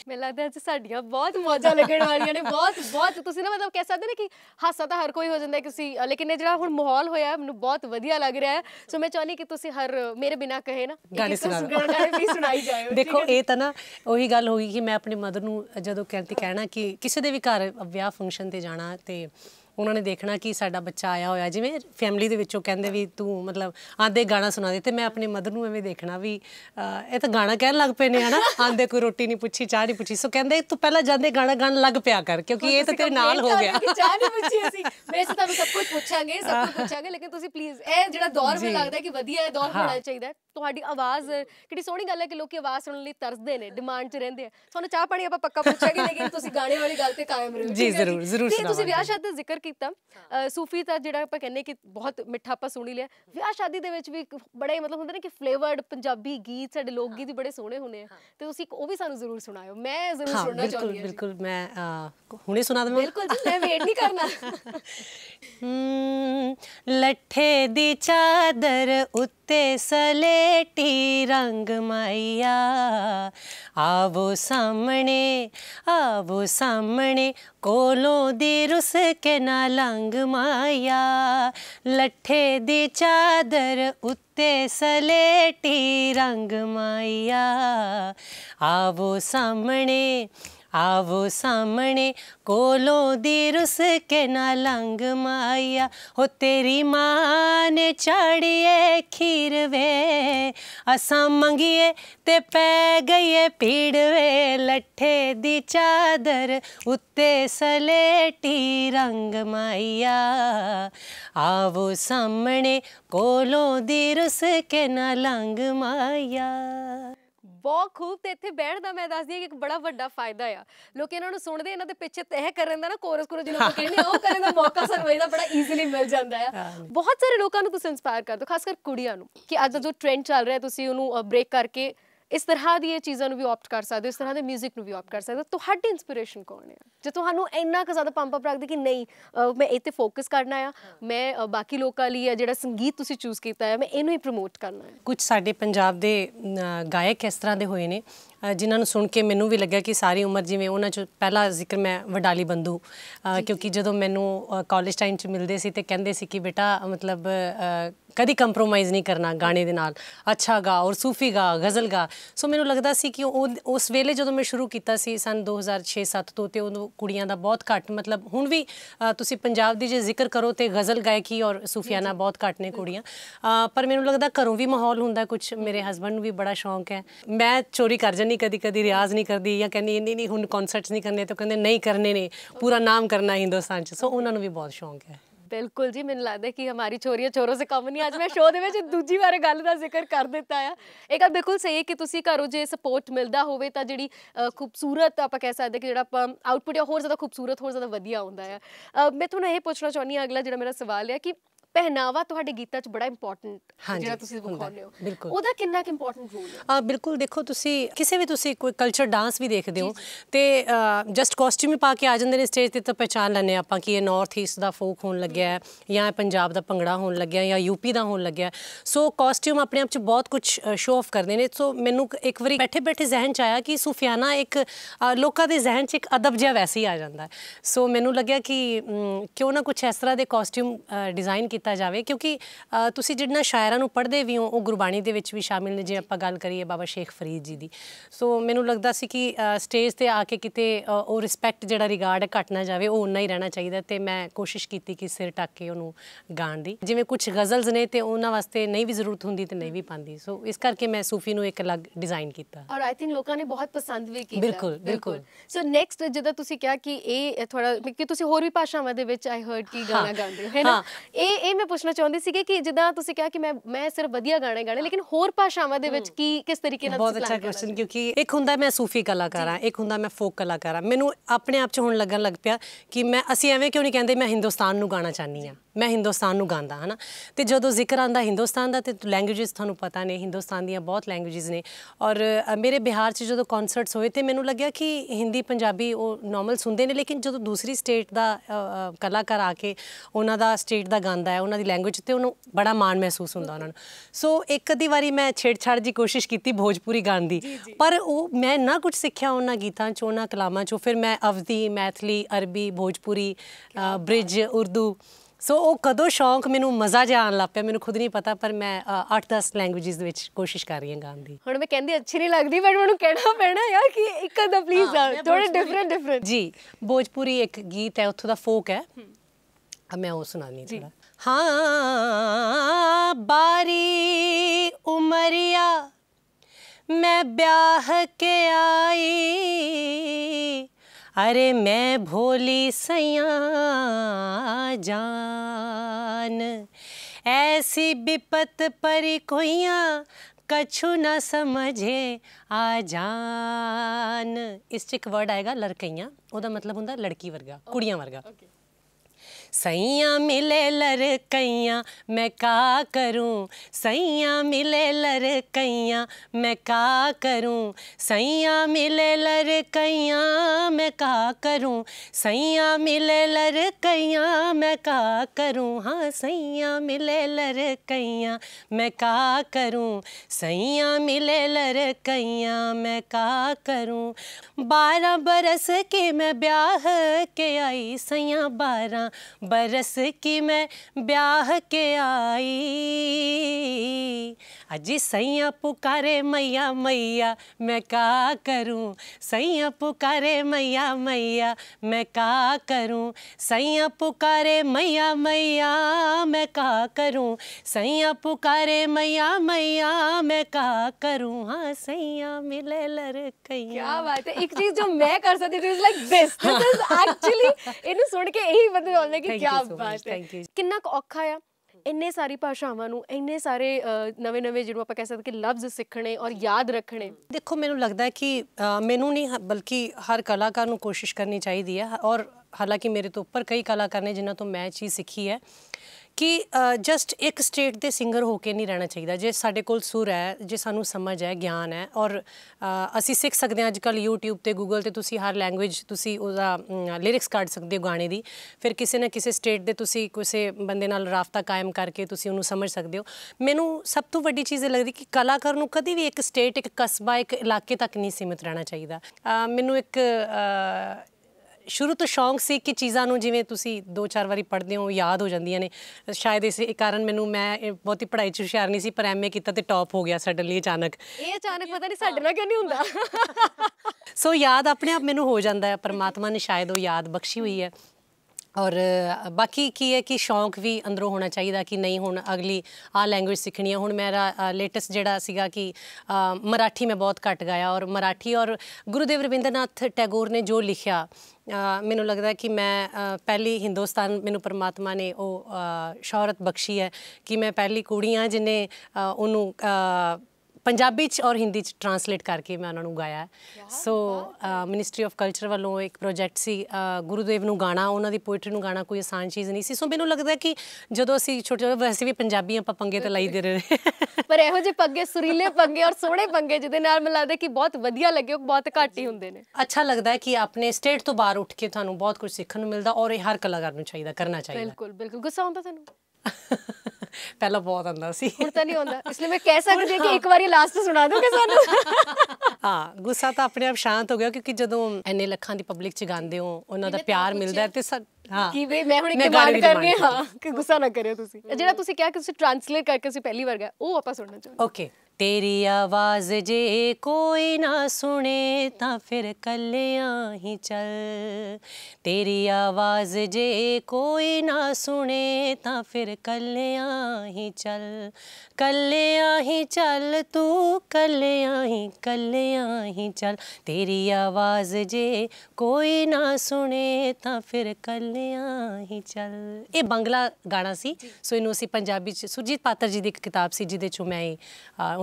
ਮੈਨੂੰ ਲੱਗਦਾ ਅੱਜ ਸਾਡੀਆਂ ਬਹੁਤ ਮੌਜਾਂ ਲੱਗਣ ਵਾਲੀਆਂ ਨੇ ਬਹੁਤ ਬਹੁਤ ਤੁਸੀਂ ਨਾ ਮਤਲਬ ਕਹਿ ਸਕਦੇ ਨੇ ਕਿ ਹਾਸਾ ਤਾਂ ਹਰ ਕੋਈ ਹੋ ਜਾਂਦਾ ਹੈ ਤੁਸੀਂ ਲੇਕਿਨ ਇਹ ਜਿਹੜਾ ਹੁਣ ਮਾਹੌਲ ਹੋਇਆ ਮੈਨੂੰ ਬਹੁਤ ਵਧੀਆ ਲੱਗ ਰਿਹਾ ਹੈ ਸੋ ਮੈਂ ਚਾਹਨੀ ਕਿ ਤੁਸੀਂ ਹਰ ਮੇਰੇ ਬਿਨਾ ਕਹੇ ਨਾ ਗਾਣੇ ਸੁਣਾਓ ਵੀ ਸੁਣਾਈ ਜਾਏ ਦੇਖੋ ਇਹ ਤਾਂ ਨਾ ਉਹੀ ਗੱਲ ਹੋ ਗਈ ਕਿ ਮੈਂ ਆਪਣੇ ਮਦਰ ਨੂੰ ਜਦੋਂ ਕਹਿੰਦੀ ਕਹਿਣਾ ਕਿ ਕਿਸੇ ਦੇ ਵੀ ਘਰ ਵਿਆਹ ਫੰਕਸ਼ਨ ਤੇ ਜਾਣਾ ਤੇ ਉਹਨਾਂ ਨੇ ਦੇਖਣਾ ਕਿ ਸਾਡਾ ਬੱਚਾ ਆਇਆ ਹੋਇਆ ਜਿਵੇਂ ਫੈਮਿਲੀ ਦੇ ਵਿੱਚੋਂ ਕਹਿੰਦੇ ਵੀ ਤੂੰ ਮਤਲਬ ਆਂਦੇ ਗਾਣਾ ਸੁਣਾ ਦੇ ਤੇ ਮੈਂ ਆਪਣੇ ਮਦਰ ਨੂੰ ਐਵੇਂ ਦੇਖਣਾ ਵੀ ਇਹ ਤਾਂ ਗਾਣਾ ਕਹਿਣ ਲੱਗ ਪਏ ਨੇ ਹਨਾ ਆਂਦੇ ਕੋਈ ਰੋਟੀ ਨਹੀਂ ਪੁੱਛੀ ਚਾਹ ਨਹੀਂ ਪੁੱਛੀ ਸੋ ਕਹਿੰਦੇ ਤੂੰ ਪਹਿਲਾਂ ਜਾਂਦੇ ਗਾਣਾ ਗਾਣ ਲੱਗ ਪਿਆ ਕਰ ਕਿਉਂਕਿ ਇਹ ਤਾਂ ਤੇਰੇ ਨਾਲ ਹੋ ਗਿਆ ਚਾਹ ਨਹੀਂ ਪੁੱਛੀ ਅਸੀਂ ਵੈਸੇ ਤੁਹਾਨੂੰ ਸਭ ਕੁਝ ਪੁੱਛਾਂਗੇ ਸਭ ਕੁਝ ਪੁੱਛਾਂਗੇ ਲੇਕਿਨ ਤੁਸੀਂ ਪਲੀਜ਼ ਇਹ ਜਿਹੜਾ ਦੌਰ ਮੈਨੂੰ ਲੱਗਦਾ ਕਿ ਵਧੀਆ ਹੈ ਦੌਰ ਹੋਣਾ ਚਾਹੀਦਾ ਤੁਹਾਡੀ ਆਵਾਜ਼ ਕਿਹੜੀ ਸੋਹਣੀ ਗੱਲ ਹੈ ਕਿ ਲੋਕੀ ਆਵਾਜ਼ ਸੁਣਨ ਲਈ ਤਰਸਦੇ ਨੇ ਡਿਮਾਂਡ 'ਚ ਰਹਿੰਦੇ ਆ ਤੁਹਾਨੂੰ ਚਾਹ ਪਾਣੀ ਆਪਾਂ ਪੱਕਾ ਪੁੱਛਾਂਗੇ ਲੇਕਿਨ ਤੁਸੀਂ ਗਾਣੇ ਵਾਲੀ ਗੱਲ ਤੇ ਕਾਇਮ ਰਹੋ ਜੀ ਜ਼ਰੂਰ ਜ਼ਰੂਰ ਤੁਸੀਂ ਵਿਆਹ ਸ਼ਾਦੀ ਜ਼ਿਕਰ ਕੀਤਾ ਸੂਫੀ ਤਾਂ ਜਿਹੜਾ ਆਪਾਂ ਕਹਿੰਨੇ ਕਿ ਬਹੁਤ ਮਿੱਠਾ ਆਪਾਂ ਸੁਣੀ ਲਿਆ ਵਿਆਹ ਸ਼ਾਦੀ ਦੇ ਵਿੱਚ ਵੀ ਬੜੇ ਮਤਲਬ ਹੁੰਦੇ ਨੇ ਕਿ ਫਲੇਵਰਡ ਪੰਜਾਬੀ ਗੀਤ ਸਾਡੇ ਲੋਕ ਗੀਤ ਬੜੇ ਸੋਹਣੇ ਹੁੰਦੇ ਆ ਤੇ ਤੁਸੀਂ ਉਹ ਵੀ ਸਾਨੂੰ ਜ਼ਰੂਰ ਸੁਣਾਓ ਮੈਂ ਜ਼ਰੂਰ ਸੁਣਨਾ ਚਾਹੁੰਦੀ ਹਾਂ ਬਿਲਕੁਲ ਬਿਲਕੁਲ ਮੈਂ ਹੁਣੇ ਸੁਣਾ ਦਵਾਂ ਬਿਲਕੁਲ ਜੀ ਮੈਂ ਵੇਟ ਨਹੀਂ ਕਰਨਾ ਲੱਠੇ ਦੀ ਚਾਦਰ ਉੱਤੇ ਸਲੇਟੀ ਰੰਗ ਮਾਇਆ ਆਵੋ ਸਾਹਮਣੇ ਆਵੋ ਸਾਹਮਣੇ ਕੋਲੋਂ ਦੀ ਰੁਸ ਕੇ ਨਾ ਨਾ ਲੰਗ ਮਾਇਆ ਲੱਠੇ ਦੀ ਚਾਦਰ ਉੱਤੇ ਸਲੇਟੀ ਰੰਗ ਮਾਇਆ ਆਵੋ ਸਾਹਮਣੇ ਆਵੋ ਸਾਹਮਣੇ ਕੋਲੋਂ ਦੀ ਰੁਸ ਕੇ ਨਾ ਲੰਗ ਮਾਇਆ ਹੋ ਤੇਰੀ ਮਾਂ ਨੇ ਚੜੀਏ ਖੀਰ ਵੇ ਅਸਾਂ ਮੰਗੀਏ ਤੇ ਪੈ ਗਈਏ ਪੀੜ ਵੇ ਲੱਠੇ ਦੀ ਚਾਦਰ ਉੱਤੇ ਸਲੇਟੀ ਰੰਗ ਮਾਇਆ ਆਵੋ ਸਾਹਮਣੇ ਕੋਲੋਂ ਦੀ ਰੁਸ ਕੇ ਨਾ ਲੰਗ ਮਾਇਆ ਬਹੁਤ ਖੂਬ ਤੇ ਇੱਥੇ ਬੈਠ ਦਾ ਮੈਂ ਦੱਸਦੀ ਹਾਂ ਕਿ ਇੱਕ ਬੜਾ ਵੱਡਾ ਫਾਇਦਾ ਆ ਲੋਕ ਇਹਨਾਂ ਨੂੰ ਸੁਣਦੇ ਇਹਨਾਂ ਦੇ ਪਿੱਛੇ ਤਹਿ ਕਰਨ ਦਾ ਨਾ ਕੋਰਸ ਜਿਹਨਾਂ ਜਿਹਨੂੰ ਕਹਿੰਦੇ ਉਹ ਕਰਨ ਦਾ ਮੌਕਾ ਸਾਨੂੰ ਇਹਦਾ ਬੜਾ ਈਜ਼ੀਲੀ ਮਿਲ ਜਾਂਦਾ ਆ ਬਹੁਤ ਸਾਰੇ ਲੋਕਾਂ ਨੂੰ ਤੁਸੀਂ ਇਨਸਪਾਇਰ ਕਰਦੇ ਹੋ ਖਾਸ ਕਰ ਕੁੜੀਆਂ ਨੂੰ ਕਿ ਅੱਜ ਦਾ ਜੋ ਟ੍ਰੈਂਡ ਚੱਲ ਰਿਹਾ ਤੁਸੀਂ ਉਹਨੂੰ ਬ੍ਰੇਕ ਕਰਕੇ ਇਸ ਤਰ੍ਹਾਂ ਦੀਆਂ ਚੀਜ਼ਾਂ ਨੂੰ ਵੀ ਆਪਟ ਕਰ ਸਕਦੇ ਹੋ ਇਸ ਤਰ੍ਹਾਂ ਦੇ 뮤직 ਨੂੰ ਵੀ ਆਪਟ ਕਰ ਸਕਦੇ ਤੁਹਾਡੀ ਇਨਸਪੀਰੇਸ਼ਨ ਕੌਣ ਹੈ ਜੇ ਤੁਹਾਨੂੰ ਇੰਨਾ ਕੁ ਜ਼ਿਆਦਾ ਪੰਪ ਅਪ ਰੱਖਦੇ ਕਿ ਨਹੀਂ ਮੈਂ ਇੱਥੇ ਫੋਕਸ ਕਰਨਾ ਆ ਮੈਂ ਬਾਕੀ ਲੋਕਾਂ ਲਈ ਜਿਹੜਾ ਸੰਗੀਤ ਤੁਸੀਂ ਚੂਜ਼ ਕੀਤਾ ਹੈ ਮੈਂ ਇਹਨੂੰ ਹੀ ਪ੍ਰੋਮੋਟ ਕਰਨਾ ਹੈ ਕੁਝ ਸਾਡੇ ਪੰਜਾਬ ਦੇ ਗਾਇਕ ਇਸ ਤਰ੍ਹਾਂ ਦੇ ਹੋਏ ਨੇ ਜਿਨ੍ਹਾਂ ਨੂੰ ਸੁਣ ਕੇ ਮੈਨੂੰ ਵੀ ਲੱਗਿਆ ਕਿ ਸਾਰੀ ਉਮਰ ਜਿਵੇਂ ਉਹਨਾਂ ਚ ਪਹਿਲਾ ਜ਼ਿਕਰ ਮੈਂ ਵਡਾਲੀ ਬੰਦੂ ਕਿਉਂਕਿ ਜਦੋਂ ਮੈਨੂੰ ਕਾਲਜ ਟਾਈਮ ਚ ਮਿਲਦੇ ਸੀ ਤੇ ਕਹਿੰਦੇ ਸੀ ਕਿ ਬੇਟਾ ਮਤਲਬ ਕਦੀ ਕੰਪਰੋਮਾਈਜ਼ ਨਹੀਂ ਕਰਨਾ ਗਾਣੇ ਦੇ ਨਾਲ ਅੱਛਾ ਗਾ ਔਰ ਸੂਫੀ ਗਾ ਗਜ਼ਲ ਗਾ ਸੋ ਮੈਨੂੰ ਲੱਗਦਾ ਸੀ ਕਿ ਉਹ ਉਸ ਵੇਲੇ ਜਦੋਂ ਮੈਂ ਸ਼ੁਰੂ ਕੀਤਾ ਸੀ ਸਨ 2006-7 ਤੋਂ ਤੇ ਉਹ ਕੁੜੀਆਂ ਦਾ ਬਹੁਤ ਘੱਟ ਮਤਲਬ ਹੁਣ ਵੀ ਤੁਸੀਂ ਪੰਜਾਬ ਦੀ ਜੇ ਜ਼ਿਕਰ ਕਰੋ ਤੇ ਗਜ਼ਲ ਗਾਇਕੀ ਔਰ ਸੂਫੀਆਨਾ ਬਹੁਤ ਘੱਟ ਨੇ ਕੁੜੀਆਂ ਪਰ ਮੈਨੂੰ ਲੱਗਦਾ ਘਰੋਂ ਵੀ ਮਾਹੌਲ ਹੁੰਦਾ ਕੁਝ ਮੇਰੇ ਹਸਬੰਦ ਨੂੰ ਵੀ ਬੜਾ ਸ਼ੌਂਕ ਹੈ ਮੈਂ ਚੋਰੀ ਕਰ ਜੰਨੀ ਕਦੀ ਕਦੀ ਰਿਆਜ਼ ਨਹੀਂ ਕਰਦੀ ਜਾਂ ਕਹਿੰਦੀ ਨਹੀਂ ਨਹੀਂ ਹੁਣ ਕਨਸਰਟਸ ਨਹੀਂ ਕਰਨੇ ਤਾਂ ਕਹਿੰਦੇ ਨਹੀਂ ਕਰਨੇ ਨੇ ਪੂਰਾ ਨਾਮ ਕਰਨਾ ਹਿੰਦੁਸਤਾਨ ਚ ਸੋ ਉਹਨਾਂ ਨੂੰ ਵੀ ਬਹੁਤ ਸ਼ੌਂਕ ਹੈ ਬਿਲਕੁਲ ਜੀ ਮੈਨੂੰ ਲੱਗਦਾ ਕਿ ਹਮਾਰੀ ਚੋਰੀਆਂ ਚੋਰੋਂ ਸੇ ਕਮ ਨਹੀਂ ਅੱਜ ਮੈਂ ਸ਼ੋਅ ਦੇ ਵਿੱਚ ਦੂਜੀ ਵਾਰ ਗੱਲ ਦਾ ਜ਼ਿਕਰ ਕਰ ਦਿੱਤਾ ਆ ਇਹ ਗੱਲ ਬਿਲਕੁਲ ਸਹੀ ਹੈ ਕਿ ਤੁਸੀਂ ਘਰੋਂ ਜੇ ਸਪੋਰਟ ਮਿਲਦਾ ਹੋਵੇ ਤਾਂ ਜਿਹੜੀ ਖੂਬਸੂਰਤ ਆਪਾਂ ਕਹਿ ਸਕਦੇ ਕਿ ਜਿਹੜਾ ਆਪਾਂ ਆਊਟਪੁੱਟ ਹੋਰ ਜ਼ਿਆਦਾ ਖੂਬਸੂਰਤ ਹੋਰ ਜ਼ਿਆਦਾ ਵਧੀਆ ਹੁੰਦਾ ਆ ਮੈਂ ਤੁਹਾਨੂੰ ਇਹ ਪੁੱਛਣਾ ਚਾਹੁੰਦੀ ਆ ਅਗਲਾ ਜਿਹੜਾ ਮੇਰਾ ਸਵਾਲ ਹੈ ਕਿ ਪਹਿਨਾਵਾ ਤੁਹਾਡੇ ਗੀਤਾਂ 'ਚ ਬੜਾ ਇੰਪੋਰਟੈਂਟ ਜਿਹੜਾ ਤੁਸੀਂ ਵਿਖਾਉਂਦੇ ਹੋ ਉਹਦਾ ਕਿੰਨਾ ਕਿ ਇੰਪੋਰਟੈਂਟ ਰੋਲ ਹੈ ਆ ਬਿਲਕੁਲ ਦੇਖੋ ਤੁਸੀਂ ਕਿਸੇ ਵੀ ਤੁਸੀਂ ਕੋਈ ਕਲਚਰ ਡਾਂਸ ਵੀ ਦੇਖਦੇ ਹੋ ਤੇ ਜਸਟ ਕਾਸਟਿਊਮ ਹੀ ਪਾ ਕੇ ਆ ਜਾਂਦੇ ਨੇ ਸਟੇਜ ਤੇ ਤਾਂ ਪਛਾਣ ਲੈਨੇ ਆਪਾਂ ਕਿ ਇਹ ਨਾਰਥ ਈਸਟ ਦਾ ਫੋਕ ਹੋਣ ਲੱਗਿਆ ਹੈ ਜਾਂ ਪੰਜਾਬ ਦਾ ਭੰਗੜਾ ਹੋਣ ਲੱਗਿਆ ਜਾਂ ਯੂਪੀ ਦਾ ਹੋਣ ਲੱਗਿਆ ਸੋ ਕਾਸਟਿਊਮ ਆਪਣੇ ਆਪ 'ਚ ਬਹੁਤ ਕੁਝ ਸ਼ੋਅ ਆਫ ਕਰਦੇ ਨੇ ਸੋ ਮੈਨੂੰ ਇੱਕ ਵਾਰੀ ਬੈਠੇ ਬੈਠੇ ਜ਼ਹਿਨ 'ਚ ਆਇਆ ਕਿ ਸੂਫਿਆਨਾ ਇੱਕ ਲੋਕਾਂ ਦੇ ਜ਼ਹਿਨ 'ਚ ਇੱਕ ਅਦਬ ਜਿਹਾ ਵੈਸੇ ਹੀ ਆ ਜਾਂਦਾ ਸੋ ਮੈਨੂੰ ਲੱਗਿਆ ਕਿ ਕਿਉਂ ਨਾ ਕੁਝ ਇਸ ਤਰ੍ਹਾਂ ਦੇ ਕਾਸਟਿਊਮ ਡਿਜ਼ਾਈਨ ਕੀਤਾ ਕੀਤਾ ਜਾਵੇ ਕਿਉਂਕਿ ਤੁਸੀਂ ਜਿੰਨਾ ਸ਼ਾਇਰਾਂ ਨੂੰ ਪੜ੍ਹਦੇ ਵੀ ਹੋ ਉਹ ਗੁਰਬਾਣੀ ਦੇ ਵਿੱਚ ਵੀ ਸ਼ਾਮਿਲ ਨੇ ਜੇ ਆਪਾਂ ਗੱਲ ਕਰੀਏ ਬਾਬਾ ਸ਼ੇਖ ਫਰੀਦ ਜੀ ਦੀ ਸੋ ਮੈਨੂੰ ਲੱਗਦਾ ਸੀ ਕਿ ਸਟੇਜ ਤੇ ਆ ਕੇ ਕਿਤੇ ਉਹ ਰਿਸਪੈਕਟ ਜਿਹੜਾ ਰਿਗਾਰਡ ਹੈ ਘਟਣਾ ਜਾਵੇ ਉਹ ਉਨਾ ਹੀ ਰਹਿਣਾ ਚਾਹੀਦਾ ਤੇ ਮੈਂ ਕੋਸ਼ਿਸ਼ ਕੀਤੀ ਕਿ ਸਿਰ ਟੱਕ ਕੇ ਉਹਨੂੰ ਗਾਣ ਦੀ ਜਿਵੇਂ ਕੁਝ ਗਜ਼ਲਸ ਨੇ ਤੇ ਉਹਨਾਂ ਵਾਸਤੇ ਨਹੀਂ ਵੀ ਜ਼ਰੂਰਤ ਹੁੰਦੀ ਤੇ ਨਹੀਂ ਵੀ ਪਾਉਂਦੀ ਸੋ ਇਸ ਕਰਕੇ ਮੈਂ ਸੂਫੀ ਨੂੰ ਇੱਕ ਅਲੱਗ ਡਿਜ਼ਾਈਨ ਕੀਤਾ ਔਰ ਆਈ ਥਿੰਕ ਲੋਕਾਂ ਨੇ ਬਹੁਤ ਪਸੰਦ ਵੀ ਕੀਤਾ ਬਿਲਕੁਲ ਬਿਲਕੁਲ ਸੋ ਨੈਕਸਟ ਜਦੋਂ ਤੁਸੀਂ ਕਿਹਾ ਕਿ ਇਹ ਥੋੜਾ ਕਿ ਤੁਸੀਂ ਹੋਰ ਵੀ ਭਾਸ਼ਾਵਾਂ ਦੇ ਵਿੱਚ ਆਈ ਹਰਡ ਕੀ ਗਾਣਾ ਗਾਉਂਦੇ ਹੋ ਹੈ ਨਾ ਇਹ ਇਹ ਮੈਂ ਪੁੱਛਣਾ ਚਾਹੁੰਦੀ ਸੀ ਕਿ ਜਿੱਦਾਂ ਤੁਸੀਂ ਕਿਹਾ ਕਿ ਮੈਂ ਮੈਂ ਸਿਰਫ ਵਧੀਆ ਗਾਣੇ ਗਾਣੇ ਲੇਕਿਨ ਹੋਰ ਭਾਸ਼ਾਵਾਂ ਦੇ ਵਿੱਚ ਕੀ ਕਿਸ ਤਰੀਕੇ ਨਾਲ ਬਹੁਤ ਅੱਛਾ ਕੁਐਸਚਨ ਕਿਉਂਕਿ ਇੱਕ ਹੁੰਦਾ ਮੈਂ ਸੂਫੀ ਕਲਾਕਾਰ ਆ ਇੱਕ ਹੁੰਦਾ ਮੈਂ ਫੋਕ ਕਲਾਕਾਰ ਆ ਮੈਨੂੰ ਆਪਣੇ ਆਪ 'ਚ ਹੁਣ ਲੱਗਣ ਲੱਗ ਪਿਆ ਕਿ ਮੈਂ ਅਸੀਂ ਐਵੇਂ ਕਿਉਂ ਨਹੀਂ ਕਹਿੰਦੇ ਮੈਂ ਹਿੰਦੁਸਤਾਨ ਨੂੰ ਗਾਣਾ ਚਾਹਨੀ ਆ ਮੈਂ ਹਿੰਦੁਸਤਾਨ ਨੂੰ ਗਾਉਂਦਾ ਹਨਾ ਤੇ ਜਦੋਂ ਜ਼ਿਕਰ ਆਂਦਾ ਹਿੰਦੁਸਤਾਨ ਦਾ ਤੇ ਲੈਂਗੁਏਜਸ ਤੁਹਾਨੂੰ ਪਤਾ ਨੇ ਹਿੰਦੁਸਤਾਨ ਦੀਆਂ ਬਹੁਤ ਲੈਂਗੁਏਜਸ ਨੇ ਔਰ ਮੇਰੇ ਬਿਹਾਰ 'ਚ ਜਦੋਂ ਕਨਸਰਟਸ ਹੋਏ ਤੇ ਮੈਨੂੰ ਲੱਗਿਆ ਕਿ ਹਿੰਦੀ ਪੰਜਾਬੀ ਉਹ ਨਾਰਮਲ ਸੁਣਦੇ ਨੇ ਲੇਕਿਨ ਜਦੋਂ ਦੂਸਰੀ ਸਟੇਟ ਦਾ ਕਲਾਕਾਰ ਆ ਕੇ ਉਹਨਾਂ ਦਾ ਸਟੇਟ ਦਾ ਗਾਉਂਦਾ ਹੈ ਉਹਨਾਂ ਦੀ ਲੈਂਗੁਏਜ ਤੇ ਉਹਨੂੰ ਬੜਾ ਮਾਣ ਮਹਿਸੂਸ ਹੁੰਦਾ ਉਹਨਾਂ ਨੂੰ ਸੋ ਇੱਕ ਅਦੀ ਵਾਰੀ ਮੈਂ ਛੇੜਛਾੜ ਦੀ ਕੋਸ਼ਿਸ਼ ਕੀਤੀ ਭੋਜਪੂਰੀ ਗਾਣ ਦੀ ਪਰ ਉਹ ਮੈਂ ਨਾ ਕੁਝ ਸਿੱਖਿਆ ਉਹਨਾਂ ਗੀਤਾਂ ਚੋਂ ਉਹਨਾਂ ਕਲਾਮਾਂ ਚੋਂ ਫਿਰ ਮੈਂ ਅਵਦੀ ਮੈਥਲੀ ਅਰਬੀ ਭੋਜਪੂਰੀ ਬ੍ਰਿਜ ਉਰਦੂ ਸੋ ਉਹ ਕਦੋਂ ਸ਼ੌਂਕ ਮੈਨੂੰ ਮਜ਼ਾ ਜਿਹਾ ਆਣ ਲੱਗ ਪਿਆ ਮੈਨੂੰ ਖੁਦ ਨਹੀਂ ਪਤਾ ਪਰ ਮੈਂ 8-10 ਲੈਂਗੁਏਜਸ ਦੇ ਵਿੱਚ ਕੋਸ਼ਿਸ਼ ਕਰ ਰਹੀ ਹਾਂ ਗਾਣ ਦੀ ਹੁਣ ਮੈਂ ਕਹਿੰਦੀ ਅੱਛੀ ਨਹੀਂ ਲੱਗਦੀ ਬਟ ਮੈਨੂੰ ਕਹਿਣਾ ਪੈਣਾ ਯਾਰ ਕਿ ਇੱਕ ਅਦਾ ਪਲੀਜ਼ ਥੋੜੇ ਡਿਫਰੈਂਟ ਡਿਫਰੈਂਟ ਜੀ ਬੋਜਪੂਰੀ ਇੱਕ ਗੀਤ ਹੈ ਉੱਥੋਂ ਦਾ ਫੋਕ ਹੈ ਮੈਂ ਉਹ ਸੁਣਾਣੀ ਥੋੜਾ ਹਾਂ ਬਾਰੀ ਉਮਰਿਆ मैं ब्याह के आई अरे मैं भोली सैया जान ऐसी विपत परी कोइया कछु न समझे ਆ ਜਾਨ ਇਸ ਚ ਇੱਕ ਵਰਡ ਆਏਗਾ ਲੜਕਈਆਂ ਉਹਦਾ ਮਤਲਬ ਹੁੰਦਾ ਲੜਕੀ ਵਰਗਾ ਕੁੜੀਆਂ ਵਰਗਾ सैया मिले लर कैया मैं का करूं सैया मिले लर कैया मैं का करूं सैया मिले लर कैया मैं का करूं सैया मिले लर कैया मैं का करूं हाँ सैया मिले लर कैया मैं का करूं सैया मिले लर कैया मैं का करूं बारह बरस के मैं ब्याह के आई सैया बारह बरस की मैं ब्याह के आई अज सैया पुकारे मैया मैया मैं का करूं सैया पुकारे मैया मैया मैं का करूं सैया पुकारे मैया मैया मैं का करूं सैया पुकारे मैया मैया मैं का करूं हाँ सैया मिले लड़कैया क्या बात है एक चीज जो मैं कर सकती थी like this this is actually इन सुन के यही मतलब ਕੀ ਬਾਤ ਹੈ ਕਿੰਨਾ ਔਖਾ ਆ ਇੰਨੇ ਸਾਰੀ ਭਾਸ਼ਾਵਾਂ ਨੂੰ ਇੰਨੇ ਸਾਰੇ ਨਵੇਂ-ਨਵੇਂ ਜਿਹਨੂੰ ਆਪਾਂ ਕਹਿ ਸਕਦੇ ਕਿ ਲਫ਼ਜ਼ ਸਿੱਖਣੇ ਔਰ ਯਾਦ ਰੱਖਣੇ ਦੇਖੋ ਮੈਨੂੰ ਲੱਗਦਾ ਹੈ ਕਿ ਮੈਨੂੰ ਨਹੀਂ ਬਲਕਿ ਹਰ ਕਲਾਕਾਰ ਨੂੰ ਕੋਸ਼ਿਸ਼ ਕਰਨੀ ਚਾਹੀਦੀ ਹੈ ਔਰ ਹਾਲਾਂਕਿ ਮੇਰੇ ਤੋਂ ਉੱਪਰ ਕਈ ਕਲਾਕਾਰ ਨੇ ਜਿਨ੍ਹਾਂ ਤੋਂ ਮੈਂ ਚੀਜ਼ ਸਿੱਖੀ ਹੈ ਕਿ ਜਸਟ ਇੱਕ ਸਟੇਟ ਦੇ ਸਿੰਗਰ ਹੋ ਕੇ ਨਹੀਂ ਰਹਿਣਾ ਚਾਹੀਦਾ ਜੇ ਸਾਡੇ ਕੋਲ ਸੁਰ ਹੈ ਜੇ ਸਾਨੂੰ ਸਮਝ ਹੈ ਗਿਆਨ ਹੈ ਔਰ ਅਸੀਂ ਸਿੱਖ ਸਕਦੇ ਹਾਂ ਅੱਜਕੱਲ YouTube ਤੇ Google ਤੇ ਤੁਸੀਂ ਹਰ ਲੈਂਗੁਏਜ ਤੁਸੀਂ ਉਹਦਾ ਲਿਰਿਕਸ ਕੱਢ ਸਕਦੇ ਹੋ ਗਾਣੇ ਦੀ ਫਿਰ ਕਿਸੇ ਨਾ ਕਿਸੇ ਸਟੇਟ ਦੇ ਤੁਸੀਂ ਕਿਸੇ ਬੰਦੇ ਨਾਲ ਰਾਫਤਾ ਕਾਇਮ ਕਰਕੇ ਤੁਸੀਂ ਉਹਨੂੰ ਸਮਝ ਸਕਦੇ ਹੋ ਮੈਨੂੰ ਸਭ ਤੋਂ ਵੱਡੀ ਚੀਜ਼ ਇਹ ਲੱਗਦੀ ਕਿ ਕਲਾਕਾਰ ਨੂੰ ਕਦੀ ਵੀ ਇੱਕ ਸਟੇਟ ਇੱਕ ਕਸਬਾ ਇੱਕ ਇਲਾਕੇ ਤੱਕ ਨਹੀਂ ਸੀਮਿਤ ਰਹਿਣਾ ਚਾਹੀਦਾ ਮੈਨੂੰ ਇੱਕ ਸ਼ੁਰੂ ਤੋਂ ਸ਼ੌਂਕ ਸੀ ਕਿ ਚੀਜ਼ਾਂ ਨੂੰ ਜਿਵੇਂ ਤੁਸੀਂ ਦੋ ਚਾਰ ਵਾਰੀ ਪੜ੍ਹਦੇ ਹੋ ਯਾਦ ਹੋ ਜਾਂਦੀਆਂ ਨੇ ਸ਼ਾਇਦ ਇਸੇ ਕਾਰਨ ਮੈਨੂੰ ਮੈਂ ਬਹੁਤੀ ਪੜ੍ਹਾਈ 'ਚ ਹੁਸ਼ਿਆਰ ਨਹੀਂ ਸੀ ਪਰ ਐਮਏ ਕੀਤਾ ਤੇ ਟੌਪ ਹੋ ਗਿਆ ਸਡਨਲੀ ਅਚਾਨਕ ਇਹ ਅਚਾਨਕ ਪਤਾ ਨਹੀਂ ਸਾਡੇ ਨਾਲ ਕਿਉਂ ਨਹੀਂ ਹੁੰਦਾ ਸੋ ਯਾਦ ਆਪਣੇ ਆਪ ਮੈਨੂੰ ਹੋ ਜਾਂਦਾ ਹੈ ਪਰਮਾਤਮਾ ਨੇ ਸ਼ਾਇਦ ਉਹ ਯਾਦ ਬਖਸ਼ੀ ਹੋਈ ਹੈ ਔਰ ਬਾਕੀ ਕੀ ਹੈ ਕਿ ਸ਼ੌਂਕ ਵੀ ਅੰਦਰੋਂ ਹੋਣਾ ਚਾਹੀਦਾ ਕਿ ਨਹੀਂ ਹੁਣ ਅਗਲੀ ਆ ਲੈਂਗੁਏਜ ਸਿੱਖਣੀ ਹੈ ਹੁਣ ਮੇਰਾ ਲੇਟੈਸਟ ਜਿਹੜਾ ਸੀਗਾ ਕਿ ਮਰਾਠੀ ਮੈਂ ਬਹੁਤ ਘਟ ਗਿਆ ਔਰ ਮਰਾਠੀ ਔਰ ਗੁਰੂਦੇਵ ਰਵਿੰਦਰਨਾਥ ਟੈਗੋਰ ਨੇ ਜੋ ਲਿਖਿਆ ਮੈਨੂੰ ਲੱਗਦਾ ਕਿ ਮੈਂ ਪਹਿਲੀ ਹਿੰਦੁਸਤਾਨ ਮੈਨੂੰ ਪਰਮਾਤਮਾ ਨੇ ਉਹ ਸ਼ੌਹਰਤ ਬਖਸ਼ੀ ਹੈ ਕਿ ਮੈਂ ਪਹਿਲੀ ਕੁੜੀਆਂ ਜਿਨੇ ਉਹਨੂੰ ਪੰਜਾਬੀ ਚ ਔਰ ਹਿੰਦੀ ਚ ਟਰਾਂਸਲੇਟ ਕਰਕੇ ਮੈਂ ਉਹਨਾਂ ਨੂੰ ਗਾਇਆ ਸੋ ਮਿਨਿਸਟਰੀ ਆਫ ਕਲਚਰ ਵੱਲੋਂ ਇੱਕ ਪ੍ਰੋਜੈਕਟ ਸੀ ਗੁਰੂਦੇਵ ਨੂੰ ਗਾਣਾ ਉਹਨਾਂ ਦੀ ਪੋਇਟਰੀ ਨੂੰ ਗਾਣਾ ਕੋਈ ਆਸਾਨ ਚੀਜ਼ ਨਹੀਂ ਸੀ ਸੋ ਮੈਨੂੰ ਲੱਗਦਾ ਕਿ ਜਦੋਂ ਅਸੀਂ ਛੋਟੇ ਛੋਟੇ ਵੈਸੇ ਵੀ ਪੰਜਾਬੀ ਆਪਾਂ ਪੰਗੇ ਤੇ ਲਾਈ ਦੇ ਰਹੇ ਪਰ ਇਹੋ ਜਿਹੇ ਪੰਗੇ ਸੁਰੀਲੇ ਪੰਗੇ ਔਰ ਸੋਹਣੇ ਪੰਗੇ ਜਿਹਦੇ ਨਾਲ ਮੈਨੂੰ ਲੱਗਦਾ ਕਿ ਬਹੁਤ ਵਧੀਆ ਲੱਗੇ ਬਹੁਤ ਘੱਟ ਹੀ ਹੁੰਦੇ ਨੇ ਅੱਛਾ ਲੱਗਦਾ ਹੈ ਕਿ ਆਪਣੇ ਸਟੇਟ ਤੋਂ ਬਾਹਰ ਉੱਠ ਕੇ ਤੁਹਾਨੂੰ ਬਹੁਤ ਕੁਝ ਸਿੱਖਣ ਨੂੰ ਮਿਲਦਾ ਔਰ ਇਹ ਹਰ ਕਲਾਕਾਰ ਨੂੰ ਚਾਹੀਦਾ ਕਰਨਾ ਚਾਹੀਦਾ ਬਿਲਕੁਲ ਬਿਲਕੁਲ ਗੁੱਸਾ ਹੁੰਦਾ ਤੁਹਾਨੂੰ ਪਹਿਲਾਂ ਬਹੁਤ ਆਉਂਦਾ ਸੀ ਹੁਣ ਤਾਂ ਨਹੀਂ ਆਉਂਦਾ ਇਸ ਲਈ ਮੈਂ ਕਹਿ ਸਕਦੀ ਹਾਂ ਕਿ ਇੱਕ ਵਾਰੀ ਲਾਸਟ ਸੁਣਾ ਦੋਗੇ ਸਾਨੂੰ ਹਾਂ ਗੁੱਸਾ ਤਾਂ ਆਪਣੇ ਆਪ ਸ਼ਾਂਤ ਹੋ ਗਿਆ ਕਿਉਂਕਿ ਜਦੋਂ ਐਨੇ ਲੱਖਾਂ ਦੀ ਪਬਲਿਕ ਚ ਗਾਉਂਦੇ ਹੋ ਉਹਨਾਂ ਦਾ ਪਿਆਰ ਮਿਲਦਾ ਤੇ ਹਾਂ ਕਿ ਵੇ ਮੈਂ ਹੁਣ ਇੱਕ ਕਰ ਕਰਨੀ ਹਾਂ ਕਿ ਗੁੱਸਾ ਨਾ ਕਰਿਓ ਤੁਸੀਂ ਜਿਹੜਾ ਤੁਸੀਂ ਕਿਹਾ ਕਿ ਤੁਸੀਂ ਟ੍ਰਾਂਸਲੇਟ ਕਰਕੇ ਅਸੀਂ ਪਹਿਲੀ ਵਾਰ ਗਿਆ ਉਹ ਆਪਾਂ ਸੁਣਨਾ ਚਾਹੁੰਦੇ ਓਕੇ ਤੇਰੀ ਆਵਾਜ਼ ਜੇ ਕੋਈ ਨਾ ਸੁਣੇ ਤਾਂ ਫਿਰ ਕੱਲਿਆਂ ਹੀ ਚੱਲ ਤੇਰੀ ਆਵਾਜ਼ ਜੇ ਕੋਈ ਨਾ ਸੁਣੇ ਤਾਂ ਫਿਰ ਕੱਲਿਆਂ ਹੀ ਚੱਲ ਕੱਲਿਆਂ ਹੀ ਚੱਲ ਤੂੰ ਕੱਲਿਆਂ ਹੀ ਕੱਲਿਆਂ ਹੀ ਚੱਲ ਤੇਰੀ ਆਵਾਜ਼ ਜੇ ਕੋਈ ਨਾ ਸੁਣੇ ਤਾਂ ਫਿਰ ਕੱਲਿਆਂ ਹੀ ਚੱਲ ਇਹ ਬੰਗਲਾ ਗਾਣਾ ਸੀ ਸੋ ਇਹਨੂੰ ਅਸੀਂ ਪੰਜਾਬੀ ਚ ਸੁਰਜੀਤ ਪਾਤਰ ਜੀ ਦੀ ਇੱਕ ਕਿਤਾਬ ਸੀ ਜਿਹਦੇ ਚੋਂ ਮੈਂ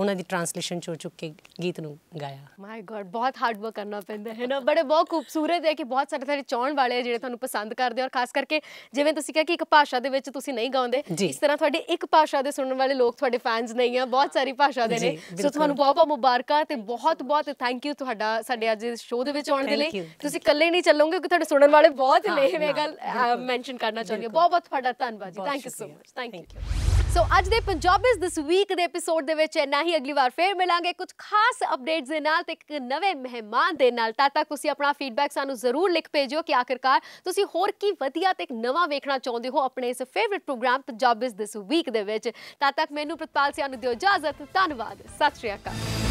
ਉਹਨਾਂ ਦੀ ਟ੍ਰਾਂਸਲੇਸ਼ਨ ਚੋ ਚੁੱਕ ਕੇ ਗੀਤ ਨੂੰ ਗਾਇਆ ਮਾਈ ਗॉड ਬਹੁਤ ਹਾਰਡ ਵਰਕ ਕਰਨਾ ਪੈਂਦਾ ਹੈ ਨਾ ਬੜੇ ਬਹੁਤ ਖੂਬਸੂਰਤ ਹੈ ਕਿ ਬਹੁਤ ਸਾਰੇ ਸਾਰੇ ਚਾਹਣ ਵਾਲੇ ਜਿਹੜੇ ਤੁਹਾਨੂੰ ਪਸੰਦ ਕਰਦੇ ਔਰ ਖਾਸ ਕਰਕੇ ਜਿਵੇਂ ਤੁਸੀਂ ਕਿਹਾ ਕਿ ਇੱਕ ਭਾਸ਼ਾ ਦੇ ਵਿੱਚ ਤੁਸੀਂ ਨਹੀਂ ਗਾਉਂਦੇ ਇਸ ਤਰ੍ਹਾਂ ਤੁਹਾਡੇ ਇੱਕ ਭਾਸ਼ਾ ਦੇ ਸੁਣਨ ਵਾਲੇ ਲੋਕ ਤੁਹਾਡੇ ਫੈਨਸ ਨਹੀਂ ਆ ਬਹੁਤ ਸਾਰੀ ਭਾਸ਼ਾ ਦੇ ਨੇ ਸੋ ਤੁਹਾਨੂੰ ਬਹੁਤ ਬਹੁਤ ਮੁਬਾਰਕਾਂ ਤੇ ਬਹੁਤ ਬਹੁਤ ਥੈਂਕ ਯੂ ਤੁਹਾਡਾ ਸਾਡੇ ਅੱਜ ਇਸ ਸ਼ੋਅ ਦੇ ਵਿੱਚ ਆਉਣ ਦੇ ਲਈ ਤੁਸੀਂ ਇਕੱਲੇ ਨਹੀਂ ਚੱਲੋਗੇ ਕਿ ਤੁਹਾਡੇ ਸੁਣਨ ਵਾਲੇ ਬਹੁਤ ਨੇ ਮੈਂ ਗੱਲ ਮੈਂਸ਼ਨ ਕਰਨਾ ਚਾਹੁੰਦੀ ਹਾਂ ਬਹੁਤ ਬਹੁਤ ਤੁਹਾਡਾ ਧੰਨਵਾਦ ਜੀ thank you so much thank you so ਅੱਜ ਦੇ ਪੰਜਾਬੀਜ਼ ਦਿਸ ਵੀਕ ਦੇ ਐਪੀਸੋਡ ਦੇ ਵਿੱਚ ਇੰਨਾ ਹੀ ਅਗਲੀ ਵਾਰ ਫੇਰ ਮਿਲਾਂਗੇ ਕੁਝ ਖਾਸ ਅਪਡੇਟਸ ਦੇ ਨਾਲ ਤੇ ਇੱਕ ਨਵੇਂ ਮਹਿਮਾਨ ਦੇ ਨਾਲ ਤਦ ਤੱਕ ਤੁਸੀਂ ਆਪਣਾ ਫੀਡਬੈਕ ਸਾਨੂੰ ਜ਼ਰੂਰ ਲਿਖ ਭੇਜਿਓ ਕਿ ਆਖਿਰਕਾਰ ਤੁਸੀਂ ਹੋਰ ਕੀ ਵਧੀਆ ਤੇ ਇੱਕ ਨਵਾਂ ਵੇਖਣਾ ਚਾਹੁੰਦੇ ਹੋ ਆਪਣੇ ਇਸ ਫੇਵਰਿਟ ਪ੍ਰੋਗਰਾਮ ਪੰਜਾਬ ਇਸ ਦਿਸ ਵੀਕ ਦੇ ਵਿੱਚ ਤਦ ਤੱਕ ਮੈਨੂੰ ਪ੍ਰਤਪਾਲ ਸਿਆਨੂ ਦਿਓ ਇਜਾਜ਼ਤ ਧੰਨਵਾਦ ਸਤਿ ਸ਼੍ਰੀ ਅਕਾਲ